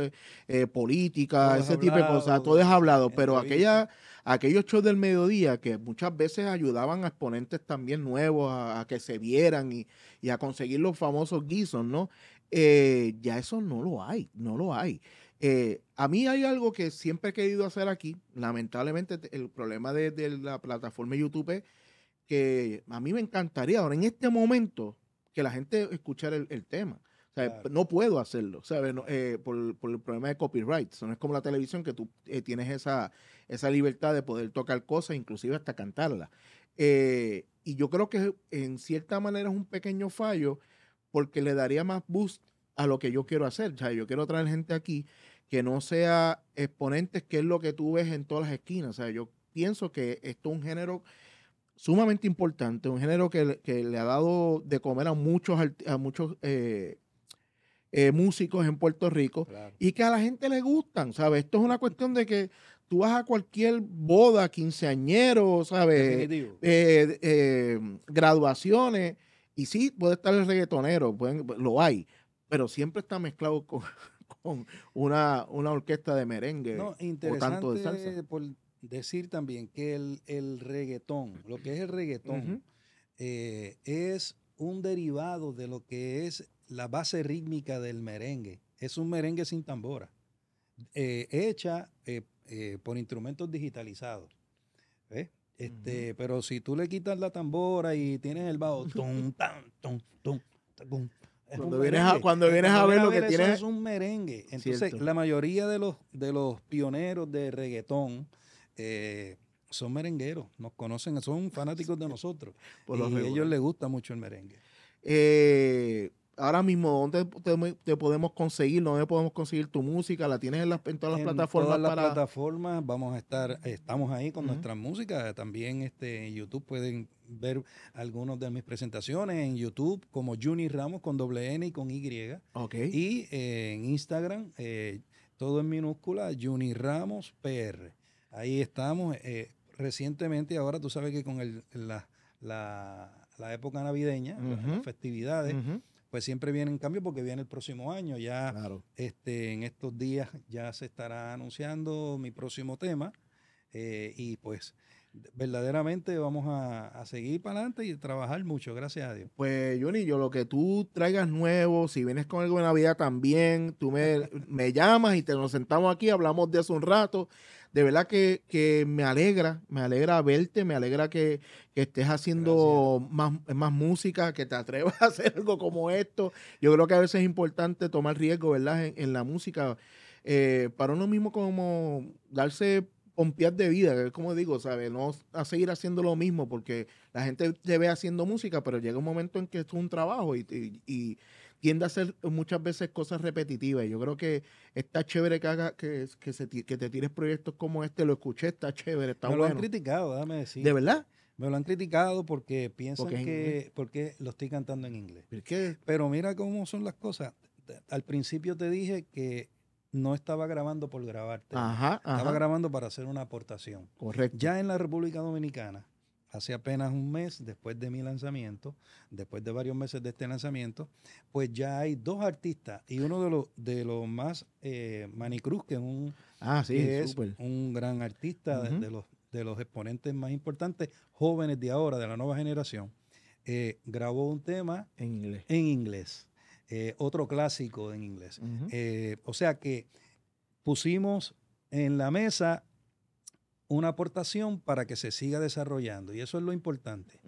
Speaker 1: eh, política, ese tipo de cosas, todo es hablado, pero aquella aquellos shows del mediodía que muchas veces ayudaban a exponentes también nuevos a, que se vieran y, a conseguir los famosos guisos, ¿no? Eh, ya eso no lo hay, no lo hay. Eh, a mí hay algo que siempre he querido hacer aquí. Lamentablemente, el problema de, la plataforma YouTube que a mí me encantaría ahora en este momento que la gente escuchara el tema. O sea, no puedo hacerlo, ¿sabes? Eh, por, el problema de copyright. no es como la televisión que tú eh, tienes esa, esa libertad de poder tocar cosas, inclusive hasta cantarlas. Eh, y yo creo que en cierta manera es un pequeño fallo porque le daría más boost a lo que yo quiero hacer. O sea, yo quiero traer gente aquí que no sea exponentes, que es lo que tú ves en todas las esquinas. O sea, yo pienso que esto es un género sumamente importante, un género que, le ha dado de comer a muchos, a muchos eh, eh, músicos en Puerto Rico y que a la gente le gustan, ¿sabes? Esto es una cuestión de que tú vas a cualquier boda, quinceañero, ¿sabes? Eh, eh, graduaciones, y sí, puede estar el reggaetonero, lo hay, pero siempre está mezclado con, una, orquesta de merengue no, o tanto de salsa.
Speaker 5: Por decir también que el, reggaetón, lo que es el reggaetón, es un derivado de lo que es la base rítmica del merengue. Es un merengue sin tambora, eh, hecha eh, eh, por instrumentos digitalizados. Este, pero si tú le quitas la tambora y tienes el bajo, cuando vienes, a, cuando vienes a, ver lo que tienes. Es un merengue. Entonces, la mayoría de los, de los pioneros de reggaetón son merengueros, nos conocen, son fanáticos de nosotros. y a ellos les gusta mucho el merengue. Eh, ahora mismo, ¿dónde te, podemos conseguir?
Speaker 1: ¿Dónde podemos conseguir tu música? ¿La tienes en, las, todas las plataformas? En todas las
Speaker 5: plataformas vamos a estar, estamos ahí con nuestras nuestra música. También este, en YouTube pueden ver algunas de mis presentaciones en YouTube como Juni Ramos con doble N y con Y. Okay. Y eh, en Instagram, eh, todo en minúscula, Juni Ramos PR. Ahí estamos. Eh, recientemente, ahora tú sabes que con el, la, la, época navideña, las festividades, pues siempre viene en cambio porque viene el próximo año. Ya este, en estos días ya se estará anunciando mi próximo tema eh, y pues verdaderamente vamos a, seguir para adelante y trabajar mucho, gracias a Dios.
Speaker 1: Pues Johnny, yo lo que tú traigas nuevo, si vienes con algo de Navidad también, tú me, me llamas y te nos sentamos aquí, hablamos de eso un rato de verdad que, me alegra, me alegra verte, me alegra que, estés haciendo más, más, música, que te atrevas a hacer algo como esto. Yo creo que a veces es importante tomar riesgo, ¿verdad? En, la música, eh, para uno mismo como darse pompear de vida, como digo, ¿sabes? No a seguir haciendo lo mismo, porque la gente te ve haciendo música, pero llega un momento en que es un trabajo y tiende a hacer muchas veces cosas repetitivas. Yo creo que está chévere que, haga, que, que, se, que te tires proyectos como este, lo escuché, está
Speaker 5: chévere, está Me lo han criticado, dame decir. ¿De verdad? Me lo han criticado porque piensan que porque lo estoy cantando en inglés. ¿Por qué? Pero mira cómo son las cosas. Al principio te dije que no estaba grabando por grabarte. estaba grabando para hacer una aportación. Correcto. Ya en la República Dominicana, hace apenas un mes después de mi lanzamiento, después de varios meses de este lanzamiento, pues ya hay dos artistas y uno de los de más eh, Manicruz, que es un ah, es un gran artista de, los de los exponentes más importantes jóvenes de ahora, de la nueva generación, eh, grabó un tema en inglés. En inglés. Eh, otro clásico en inglés. o sea que pusimos en la mesa una aportación para que se siga desarrollando. Y eso es lo importante.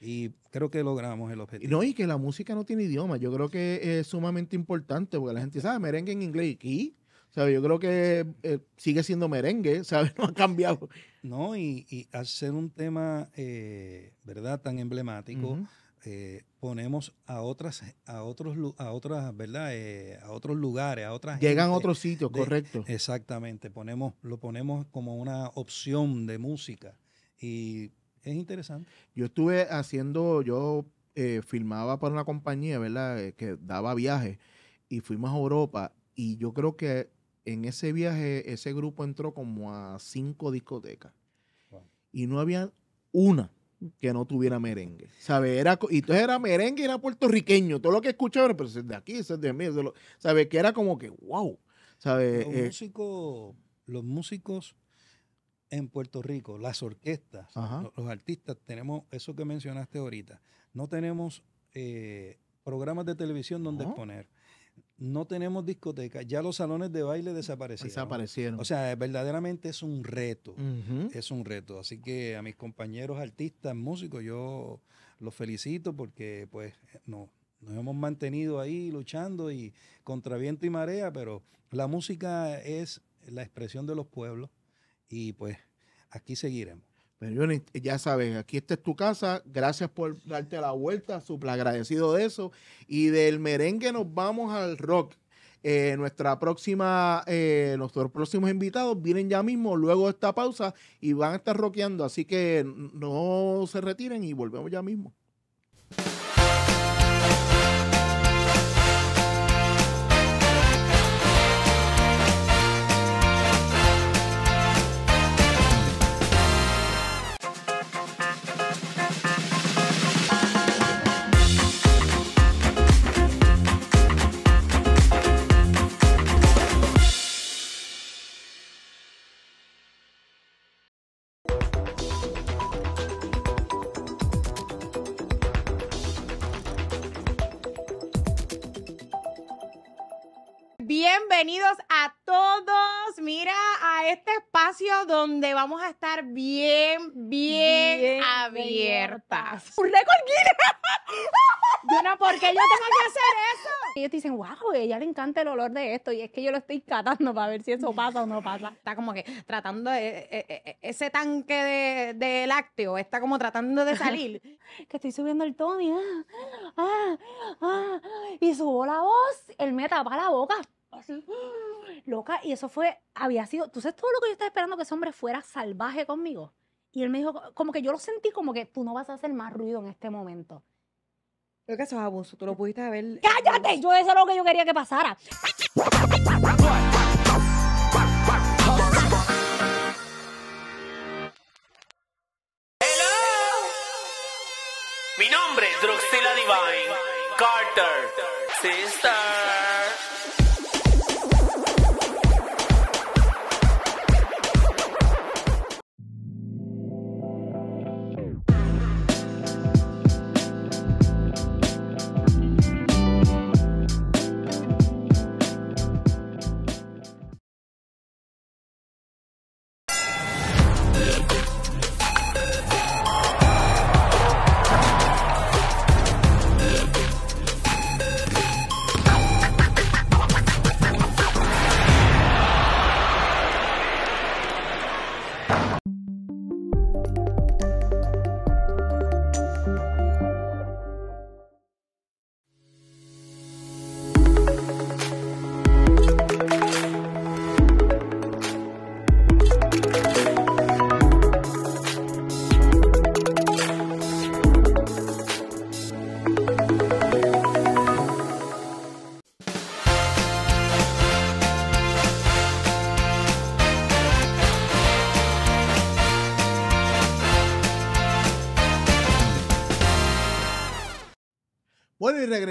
Speaker 5: Y creo que logramos el objetivo.
Speaker 1: No, y que la música no tiene idioma. Yo creo que es sumamente importante porque la gente sabe ah, merengue
Speaker 5: en inglés. ¿Y? O yo creo que eh, sigue siendo merengue, ¿sabes? No ha cambiado. No, y, hacer un tema, eh, ¿verdad?, tan emblemático. Eh, ponemos a otras a otros a otras verdad eh, a otros lugares a otras llegan a otros sitios correcto exactamente ponemos lo ponemos como una opción de música y es interesante yo estuve haciendo yo
Speaker 1: eh, filmaba para una compañía verdad que daba viajes y fuimos a Europa y yo creo que en ese viaje ese grupo entró como a cinco discotecas y no había una que no tuviera merengue. ¿Sabe? Era, y entonces era merengue, era puertorriqueño. Todo lo que escuchaba pero es de aquí, es de mí. Que era como que,
Speaker 5: wow. ¿Sabe? Los, eh, músicos, los músicos en Puerto Rico, las orquestas, los, artistas, tenemos eso que mencionaste ahorita. No tenemos eh, programas de televisión donde exponer no tenemos discotecas, ya los salones de baile desaparecieron. Desaparecieron. O sea, verdaderamente es un reto, es un reto. Así que a mis compañeros artistas, músicos, yo los felicito porque pues no, nos hemos mantenido ahí luchando y contra viento y marea, pero la música es la expresión de los pueblos y pues aquí seguiremos ya sabes, aquí esta es tu casa, gracias por darte la vuelta,
Speaker 1: súper agradecido de eso. Y del merengue nos vamos al rock. Eh, nuestra próxima, eh, nuestros próximos invitados vienen ya mismo, luego de esta pausa, y van a estar rockeando. Así que no se retiren y volvemos ya mismo.
Speaker 3: este espacio donde vamos a estar bien, bien, abiertas. ¡Un récord porque ¿por qué yo tengo que hacer eso? ellos dicen, wow, ella le encanta el olor de esto y es que yo lo estoy catando para ver si eso pasa o no pasa. Está como que tratando de, e, e, e, ese tanque de, lácteo, está como tratando de salir. que estoy subiendo el tono y, ah, ah, ah, ah, y subo la voz, él me tapa la boca
Speaker 2: así, loca. Y eso fue, había sido, tú sabes todo lo que yo estaba esperando que ese hombre fuera salvaje conmigo. Y él me dijo, como que yo lo sentí como que tú no vas a hacer más ruido en este momento. Creo que eso es abuso, tú lo pudiste haber... ¡Cállate! Yo eso es lo que yo quería que pasara. Mi nombre es Druxila Divine Carter Sister.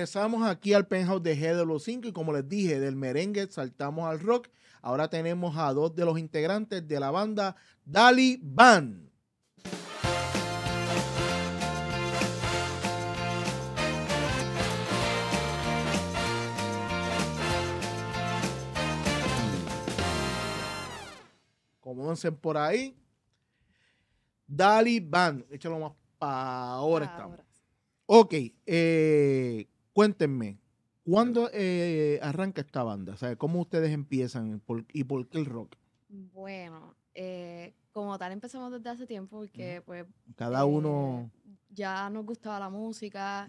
Speaker 1: regresamos aquí al penthouse de G de los 5 y como les dije, del merengue saltamos al rock. Ahora tenemos a dos de los integrantes de la banda Dali
Speaker 5: Band.
Speaker 1: Comencen por ahí. Dali Band. Échalo más para ahora, estamos. Ok. Eh, Cuéntenme, ¿cuándo eh, arranca esta banda? ¿Cómo ustedes empiezan y por qué el rock?
Speaker 3: Bueno, eh, como tal empezamos desde hace tiempo porque pues...
Speaker 1: Cada eh, uno...
Speaker 3: Ya nos gustaba la música.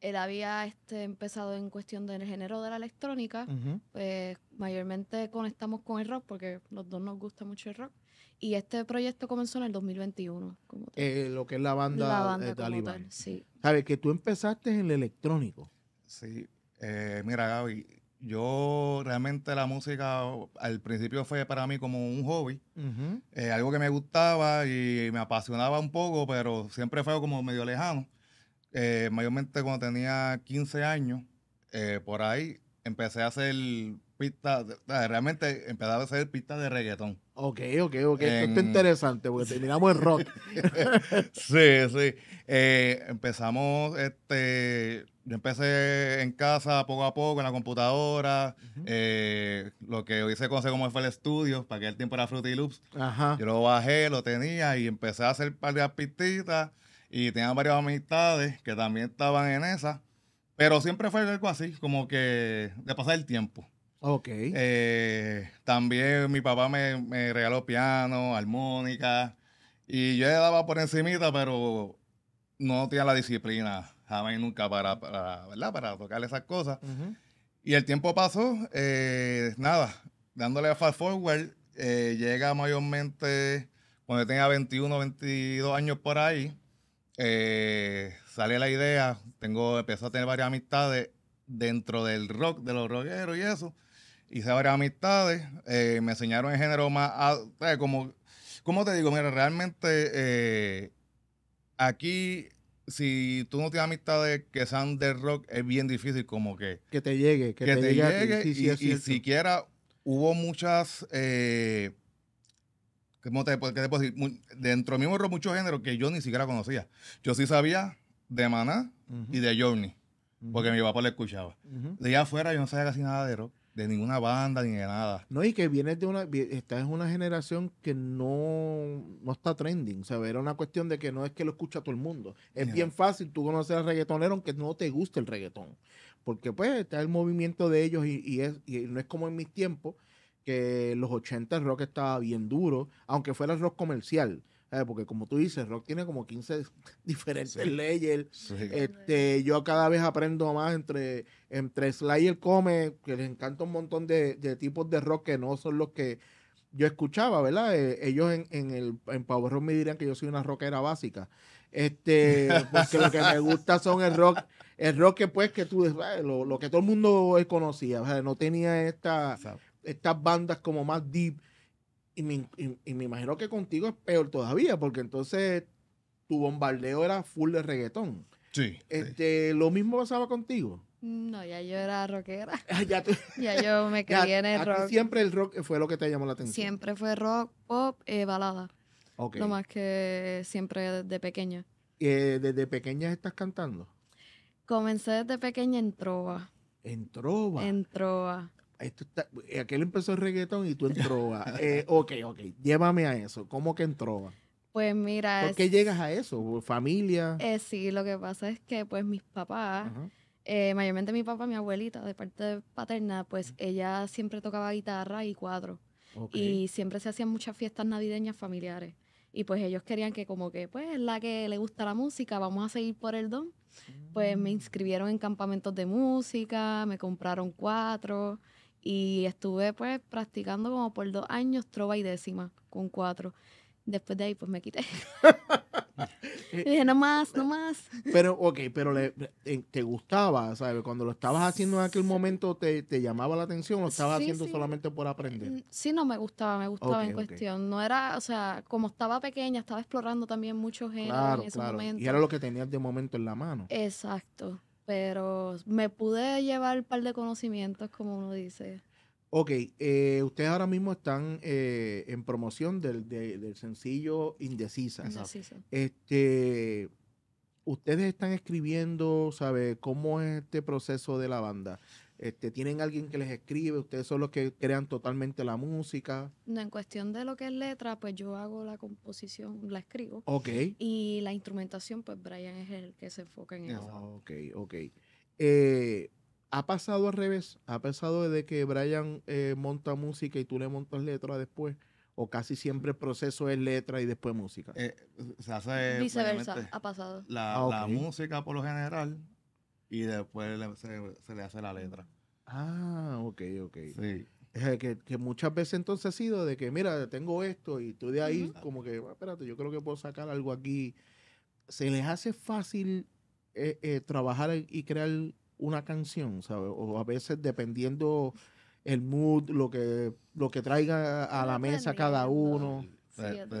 Speaker 3: Él había este, empezado en cuestión del género de la electrónica. Pues mayormente conectamos con el rock porque los dos nos gusta mucho el rock. Y este proyecto comenzó en el 2021.
Speaker 2: lo que es la banda, de banda sí. Sabes que tú empezaste en el electrónico. Sí, eh, mira Gaby, yo realmente la música al principio fue para mí como un hobby, eh, algo que me gustaba y me apasionaba un poco, pero siempre fue como medio lejano. Eh, mayormente cuando tenía 15 años, por ahí empecé a hacer realmente empezaba a hacer pistas de reggaetón. Ok, ok, ok. Esto está interesante porque terminamos en rock. sí, sí. Eh, empezamos, este, yo empecé en casa poco a poco en la computadora, eh, lo que hoy se conoce como el estudio para que aquel tiempo era Fruity Loops. Yo lo bajé, lo tenía y empecé a hacer par de pistitas y tenía varias amistades que también estaban en esa. Pero siempre fue algo así, como que de pasar el tiempo. Ok. Eh, también mi papá me, regaló piano, armónica. Y yo le daba por encimita, pero no tenía la disciplina jamás y nunca para, tocar esas cosas. Y el tiempo pasó, eh, nada, dándole a fast forward, eh, llega mayormente cuando tenía 21, 22 años por ahí, sale la idea, tengo, empezó a tener varias amistades dentro del rock, de los rockeros y eso, hice varias amistades, eh, me enseñaron el género más, como, ¿cómo te digo? Mira, realmente eh, aquí, si tú no tienes amistades que sean de rock, es bien difícil como que... Que te llegue, que, te, llegue. y, siquiera hubo muchas... Eh, ¿Cómo te, qué puedo decir? dentro de mí hubo muchos géneros que yo ni siquiera conocía. Yo sí sabía de Maná y de Johnny porque mi papá le escuchaba. De allá afuera yo no sabía casi nada de rock de ninguna banda
Speaker 1: ni de nada. No, y que vienes de una, esta es una generación que no, está trending, O sea, Era una cuestión de que no es que lo escucha todo el mundo. Es bien fácil tú conocer al reggaetonero aunque no te guste el reggaetón. Porque pues está el movimiento de ellos y, es, y no es como en mis tiempos, que los 80 el rock estaba bien duro, aunque fuera el rock comercial. Porque como tú dices, Rock tiene como 15 diferentes layers. Este, yo cada vez aprendo más entre, entre Slayer Come, que les encanta un montón de, tipos de rock que no son los que yo escuchaba, ¿verdad? Eh, ellos en, el, Power Rock me dirían que yo soy una rockera básica. Este, porque lo que me gusta son el rock, el rock que pues que tú, lo, lo que todo el mundo conocía, o no tenía estas bandas como más deep. Y me, imagino que contigo es peor todavía, porque entonces tu bombardeo era full de reggaetón. Sí. Este, ¿Lo mismo pasaba contigo?
Speaker 3: No, ya yo era rockera. Ah, ya, yo me creí en el rock.
Speaker 1: Siempre el rock fue lo que te llamó la atención. Siempre
Speaker 3: fue rock, pop, y eh, balada. Okay. Lo más que siempre desde pequeña.
Speaker 1: ¿Y eh, ¿Desde pequeña estás cantando?
Speaker 3: Comencé desde pequeña en trova.
Speaker 1: En trova.
Speaker 3: En trova
Speaker 1: esto está, aquel empezó el reggaetón y tú entró eh, ok, ok, llévame a eso. ¿Cómo que entró
Speaker 3: Pues mira. ¿Por qué llegas
Speaker 1: a eso? ¿Familia?
Speaker 3: Eh, sí, lo que pasa es que pues mis papás, eh, mayormente mi papá, mi abuelita, de parte paterna, pues ella siempre tocaba guitarra y cuadro. Y siempre se hacían muchas fiestas navideñas familiares. Y pues ellos querían que como que, pues, la que le gusta la música, vamos a seguir por el don. Pues me mm. inscribieron en campamentos de música, me compraron cuatro. Y estuve pues practicando como por dos años trova y décima con cuatro. Después de ahí pues me quité. y dije, no más, no más. Pero,
Speaker 1: ok, pero le, te gustaba, ¿sabes? Cuando lo estabas haciendo en aquel momento, ¿te, llamaba la atención o estabas haciendo solamente por aprender? Mm,
Speaker 3: sí, no, me gustaba, me gustaba en cuestión. No era, o sea, como estaba pequeña, estaba explorando también muchos géneros en ese claro. momento. Y era lo
Speaker 1: que tenías de momento en la mano.
Speaker 3: Exacto pero me pude llevar un par de conocimientos, como uno dice.
Speaker 1: Ok, eh, ustedes ahora mismo están eh, en promoción del, sencillo Indecisa. Indecisa. Este, ustedes están escribiendo, ¿sabe cómo es este proceso de la banda? Este, ¿Tienen alguien que les escribe? ¿Ustedes son los que crean totalmente la música?
Speaker 3: No, en cuestión de lo que es letra, pues yo hago la composición, la escribo. Ok. Y la instrumentación, pues Brian es el que se enfoca en ah,
Speaker 1: eso. ok, ok. Eh, ¿Ha pasado al revés? ¿Ha pasado de que Brian eh, monta música y tú le montas letra después? ¿O casi siempre el proceso es letra y después música?
Speaker 2: Eh, se hace... Viceversa, ha pasado. la ah, música, por lo general, y después se, le hace la letra. Ah, ok, ok. Sí.
Speaker 1: que, muchas veces entonces ha sido de que, mira, tengo esto y tú de ahí
Speaker 2: como que, ah, espérate,
Speaker 1: yo creo que puedo sacar algo aquí. ¿Se les hace fácil eh, eh, trabajar y crear una canción, ¿sabes? O a veces dependiendo el mood, lo que, lo que traiga a la mesa cada uno.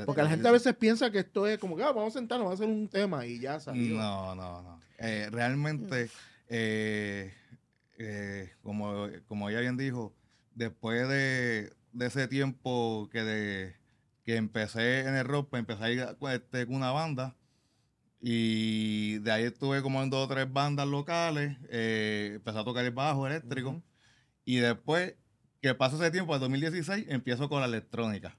Speaker 1: porque la gente a veces piensa que esto es como que ah, vamos a sentarnos, vamos a hacer un tema y ya salió. No,
Speaker 2: no, no. Eh, realmente, eh, eh, como, como, ella bien dijo, después de, ese tiempo que, de, que empecé en el rock, pues, empecé a ir con pues, este, una banda. Y de ahí estuve como en dos o tres bandas locales. empecé a tocar el bajo eléctrico. Y después, que pasó ese tiempo, al 2016, empiezo con la electrónica.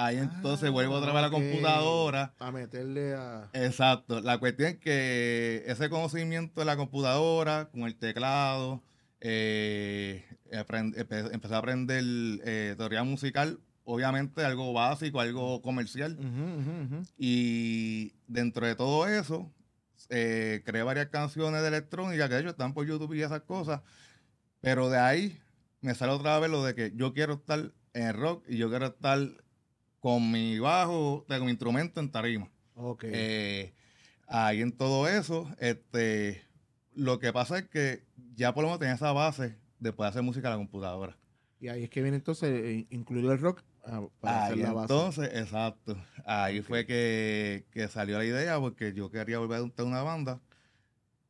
Speaker 2: Ahí ah, entonces vuelvo otra vez a la computadora.
Speaker 1: A meterle a.
Speaker 2: Exacto. La cuestión es que ese conocimiento de la computadora, con el teclado, eh, empecé a aprender eh, teoría musical, obviamente algo básico, algo comercial. Y dentro de todo eso, eh, creé varias canciones de electrónica que de hecho están por YouTube y esas cosas. Pero de ahí me sale otra vez lo de que yo quiero estar en rock y yo quiero estar con mi bajo, tengo mi instrumento en tarima. Eh, ahí en todo eso, este, lo que pasa es que ya por lo menos tenía esa base de poder hacer música a la computadora. Y ahí es
Speaker 1: que viene entonces, eh, incluido el
Speaker 2: rock, ah, para hacer la base. Entonces, exacto. Ahí fue que, salió la idea porque yo quería volver a montar una banda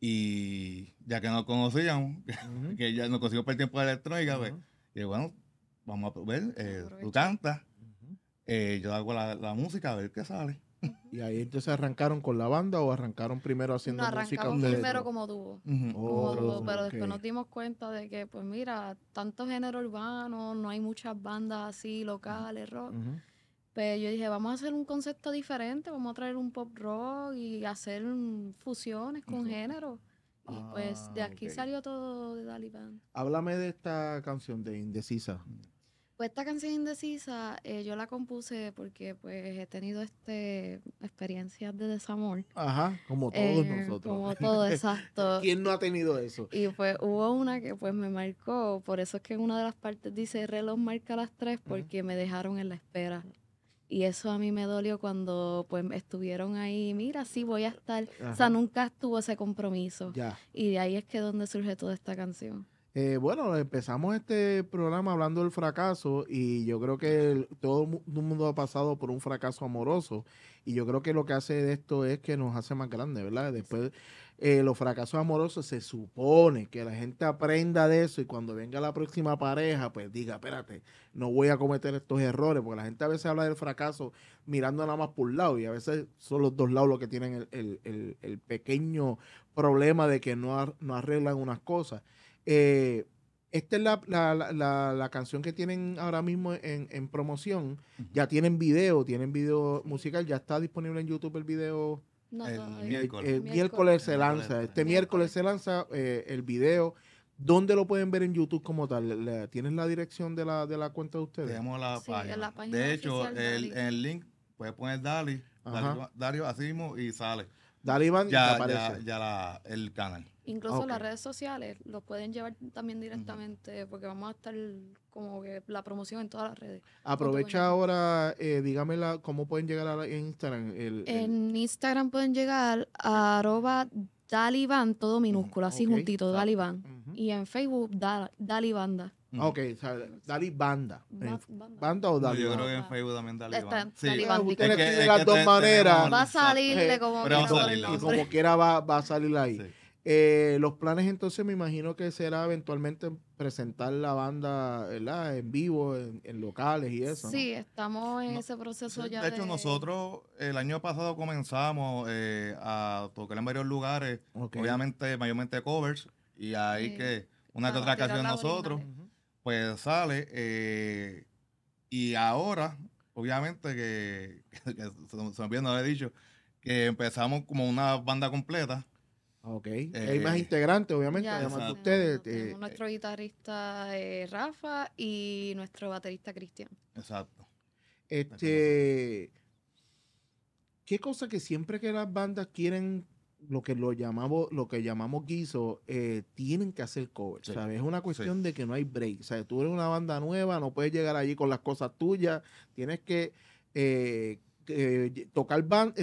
Speaker 2: y ya que nos conocíamos, que ya nos conocimos por el tiempo de la electrónica, y pues, bueno, vamos a ver, eh, tú cantas, eh, yo hago la, música a ver qué sale.
Speaker 1: ¿Y ahí entonces arrancaron con la banda o arrancaron primero haciendo no, música arrancamos primero
Speaker 3: como dúo. Oh, pero después nos dimos cuenta de que, pues mira, tanto género urbano, no hay muchas bandas así locales, rock. pero pues, yo dije, vamos a hacer un concepto diferente, vamos a traer un pop rock y hacer fusiones con género. Y
Speaker 1: pues de ah, aquí salió
Speaker 3: todo de Daliban.
Speaker 1: Háblame de esta canción de Indecisa. Mm.
Speaker 3: Pues esta canción indecisa eh, yo la compuse porque pues he tenido este experiencias de desamor. Ajá, como todos eh, nosotros. Como todo, exacto. ¿Quién
Speaker 1: no ha tenido eso?
Speaker 3: Y pues hubo una que pues me marcó, por eso es que en una de las partes dice reloj marca las tres porque me dejaron en la espera. Y eso a mí me dolió cuando pues estuvieron ahí, mira, sí voy a estar. O sea, nunca estuvo ese compromiso. Y de ahí es que donde surge toda esta canción.
Speaker 1: Eh, bueno, empezamos este programa hablando del fracaso y yo creo que todo el mundo ha pasado por un fracaso amoroso y yo creo que lo que hace de esto es que nos hace más grandes, ¿verdad? Después eh, los fracasos amorosos se supone que la gente aprenda de eso y cuando venga la próxima pareja pues diga, espérate, no voy a cometer estos errores porque la gente a veces habla del fracaso mirando nada más por un lado y a veces son los dos lados los que tienen el, el, el pequeño problema de que no, no arreglan unas cosas. Eh, esta es la, la, la, la, canción que tienen ahora mismo en, en promoción. Ya tienen video, tienen video musical, ya está disponible en YouTube el video. el, miércoles. se lanza, este miércoles, se lanza eh, el video. ¿Dónde lo pueden ver en YouTube como tal? ¿Tienen la dirección de la, de la cuenta de
Speaker 2: ustedes? la, página. De hecho, el, el, link pues, puedes poner Dali, Dario Asimo y sale. Daliban ya, Ya, el canal.
Speaker 3: Incluso las redes sociales los pueden llevar también directamente porque vamos a estar como que la promoción en todas las redes. Aprovecha
Speaker 1: ahora, eh, dígame cómo pueden llegar a en Instagram. En
Speaker 3: Instagram pueden llegar a arroba Daliban, todo minúsculo, así juntito, Daliban. Y en Facebook, da, Dalibanda.
Speaker 1: Okay, Ok, Dali Banda. Banda. o Dali. Yo creo que
Speaker 2: en Facebook también Dali Banda. sí. Dali Banda ah, las dos
Speaker 1: maneras. Va a
Speaker 3: salirle eh, como
Speaker 2: quiera. y como
Speaker 1: quiera va, va a salir ahí. Eh, los planes entonces me imagino que será eventualmente presentar la banda en
Speaker 2: vivo, en, locales y eso. Sí,
Speaker 3: estamos en ese proceso ya. De hecho,
Speaker 2: nosotros el año pasado comenzamos eh, a tocar en varios lugares, obviamente mayormente covers, y ahí que una que otra canción nosotros pues sale. Eh, y ahora, obviamente, que, se, dicho, que empezamos como una banda completa. Ok. Hay más eh,
Speaker 1: integrantes, obviamente,
Speaker 3: además
Speaker 2: ustedes. Eh,
Speaker 3: nuestro guitarrista Rafa y nuestro baterista Cristian.
Speaker 1: Exacto. Este. ¿Qué cosa que siempre que las bandas quieren lo que lo llamamos, lo que llamamos guiso, eh, tienen que hacer cover. ¿sabes? Es una cuestión de que no hay break. sea, Tú eres una banda nueva, no puedes llegar allí con las cosas tuyas. Tienes que eh, eh, tocar band,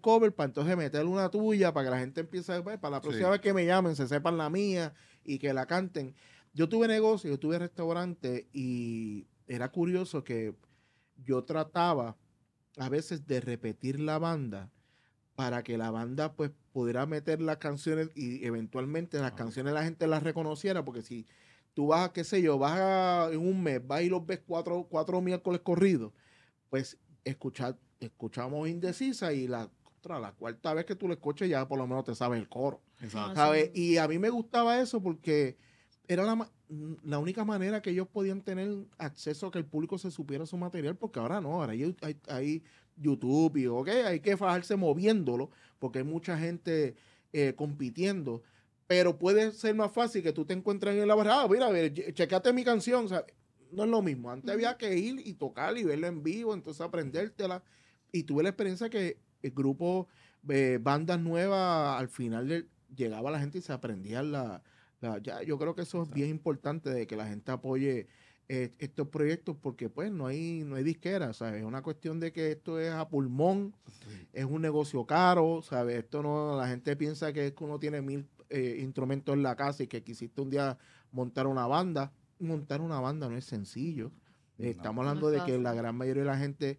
Speaker 1: cover para entonces meter una tuya para que la gente empiece a pues, ver, para la próxima vez que me llamen se sepan la mía y que la canten. Yo tuve negocio, yo tuve restaurante y era curioso que yo trataba a veces de repetir la banda para que la banda pues pudiera meter las canciones y eventualmente las canciones la gente las reconociera, porque si tú vas qué sé yo, vas en un mes, vas y los ves cuatro, cuatro miércoles corridos, pues escuchar, escuchamos Indecisa y la, otra la cuarta vez que tú lo escuches ya por lo menos te sabes el coro. Exacto. Y a mí me gustaba eso porque era la, única manera que ellos podían tener acceso a que el público se supiera su material, porque ahora no, ahora hay, hay YouTube y ok, hay que fajarse moviéndolo porque hay mucha gente eh, compitiendo. Pero puede ser más fácil que tú te encuentres en la ah, Mira, a ver, checate mi canción. sea, No es lo mismo. Antes había que ir y tocar y verla en vivo, entonces aprendértela. Y tuve la experiencia que el grupo, eh, bandas nuevas, al final llegaba la gente y se aprendía la, yo creo que eso es bien importante de que la gente apoye e, estos proyectos porque pues no hay, no hay disquera, ¿sabes? Es una cuestión de que esto es a pulmón, es un negocio caro, ¿sabes? Esto no, la gente piensa que es que uno tiene mil eh, instrumentos en la casa y que quisiste un día montar una banda. Montar una banda no es sencillo. estamos hablando de que la gran mayoría de la gente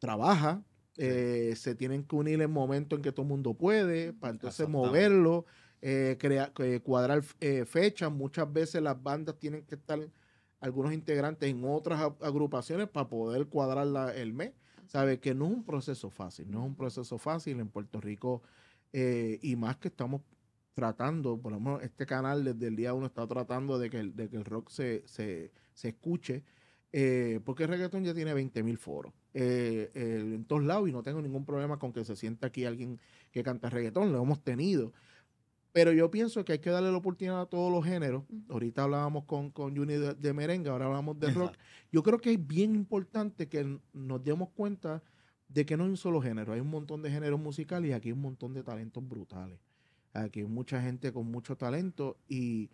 Speaker 1: trabaja, eh, se tienen que unir en momentos en que todo el mundo puede, para entonces moverlo, eh, crear, cuadrar fechas. Muchas veces las bandas tienen que estar algunos integrantes en otras agrupaciones para poder cuadrar el mes. Sabe que no es un proceso fácil, no es un proceso fácil en Puerto Rico eh, y más que estamos tratando, por lo menos este canal desde el día uno está tratando de que el, que el rock se, escuche, eh, porque el reggaetón ya tiene 20 mil foros eh, en todos lados y no tengo ningún problema con que se sienta aquí alguien que canta reggaetón, lo hemos tenido. Pero yo pienso que hay que darle la oportunidad a todos los géneros. Ahorita hablábamos con, con Juni de, merengue, ahora hablamos de rock. Yo creo que es bien importante que nos demos cuenta de que no hay un solo género, hay un montón de géneros musicales y aquí hay un montón de talentos brutales. Aquí hay mucha gente con mucho talento y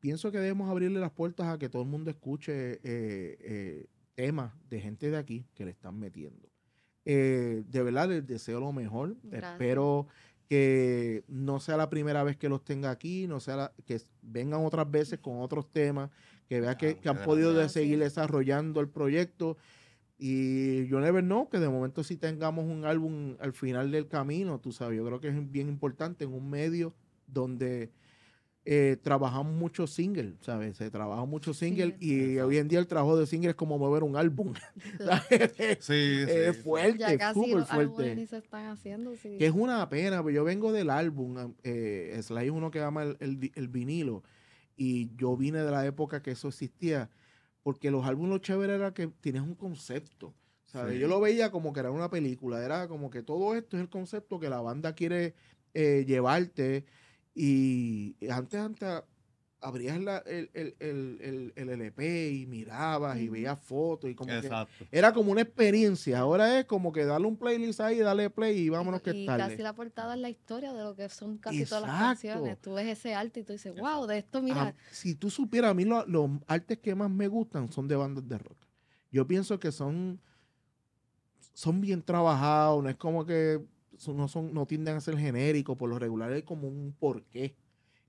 Speaker 1: pienso que debemos abrirle las puertas a que todo el mundo escuche eh, eh, temas de gente de aquí que le están metiendo. Eh, de verdad les deseo lo mejor. Espero que no sea la primera vez que los tenga aquí, no sea que vengan otras veces con otros temas, que vea que, han podido seguir desarrollando el proyecto. Y yo never know que de momento si tengamos un álbum al final del camino, tú sabes, yo creo que es bien importante en un medio donde eh, trabajamos mucho single, ¿sabes? Se trabaja mucho single y hoy en día el trabajo de single es como mover un álbum. Sí, sí, es fuerte, ya casi fuerte.
Speaker 3: se están haciendo, Que es
Speaker 1: una pena, pero pues yo vengo del álbum, eh, Sly es uno que ama el, vinilo y yo vine de la época que eso existía, porque los álbumes lo chévere era que tienes un concepto. ¿sabes? Yo lo veía como que era una película, era como que todo esto es el concepto que la banda quiere eh, llevarte y eh, antes, antes abrías el, LP y mirabas y veías fotos y como Exacto. era como una experiencia. Ahora es como que darle un playlist ahí, darle play y vámonos que y casi la
Speaker 3: portada es la historia de lo que son casi todas las canciones. Tú ves ese arte y tú dices, wow, de esto mira.
Speaker 1: si tú supieras, a mí los artes que más me gustan son de bandas de rock. Yo pienso que son son bien trabajados, no es como que no, son, no tienden a ser genéricos, por lo regular es como un porqué.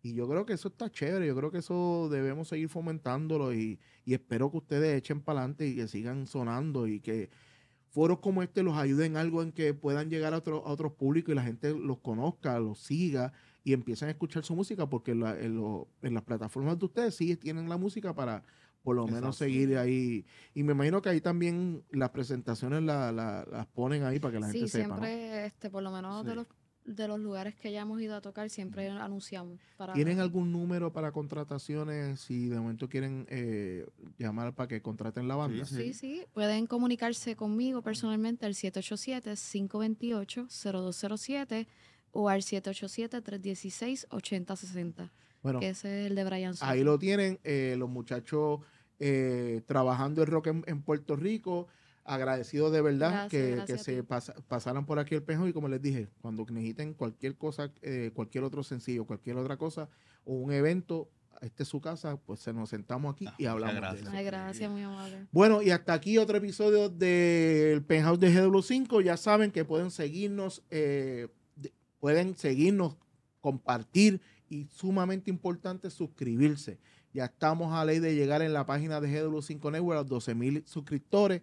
Speaker 1: Y yo creo que eso está chévere, yo creo que eso debemos seguir fomentándolo y, espero que ustedes echen para adelante y que sigan sonando y que foros como este los ayuden algo en que puedan llegar a, otro, a otros públicos y la gente los conozca, los siga y empiecen a escuchar su música porque en, las plataformas de ustedes sí tienen la música para por lo menos seguir ahí. Y me imagino que ahí también las presentaciones la, las ponen ahí para que la gente sepa. Sí,
Speaker 3: siempre, este, por lo menos de, los, de los lugares que ya hemos ido a tocar, siempre anunciamos. ¿Tienen
Speaker 1: algún número para contrataciones si de momento quieren eh, llamar para que contraten la banda? Sí,
Speaker 3: sí, Pueden comunicarse conmigo personalmente al 787-528-0207 o al 787-316-8060. Bueno, que ese es el de Brian Soto. Ahí
Speaker 1: lo tienen eh, los muchachos eh, trabajando el rock en, Puerto Rico. Agradecido de verdad que, se pasaran por aquí el pejo y como les dije, cuando necesiten cualquier cosa, eh, cualquier otro sencillo, cualquier otra cosa o un evento, este es su casa, pues se nos sentamos aquí ah, y hablamos. Gracias. Bueno, y hasta aquí otro episodio del Penhouse de GW5. Ya saben que pueden seguirnos, eh, pueden seguirnos, compartir y sumamente importante suscribirse. Ya estamos a ley de llegar en la página de GW5 Network a los 12 suscriptores.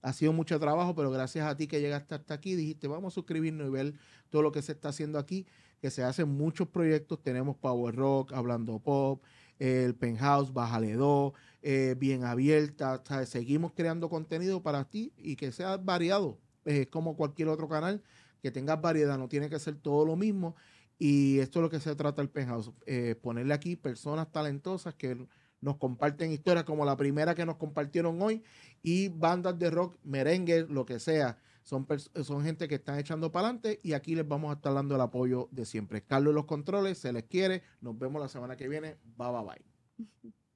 Speaker 1: Ha sido mucho trabajo, pero gracias a ti que llegaste hasta aquí, dijiste, vamos a suscribirnos y ver todo lo que se está haciendo aquí, que se hacen muchos proyectos. Tenemos Power Rock, Hablando Pop, el Penthouse, Bájale 2, eh, Bien Abierta. seguimos creando contenido para ti y que sea variado. Es como cualquier otro canal, que tengas variedad, no tiene que ser todo lo mismo. Y esto es lo que se trata el penthouse, eh, ponerle aquí personas talentosas que nos comparten historias como la primera que nos compartieron hoy y bandas de rock, merengue, lo que sea. Son, son gente que están echando para adelante y aquí les vamos a estar dando el apoyo de siempre. Carlos los controles, se les quiere. Nos vemos la semana que viene. Bye bye bye.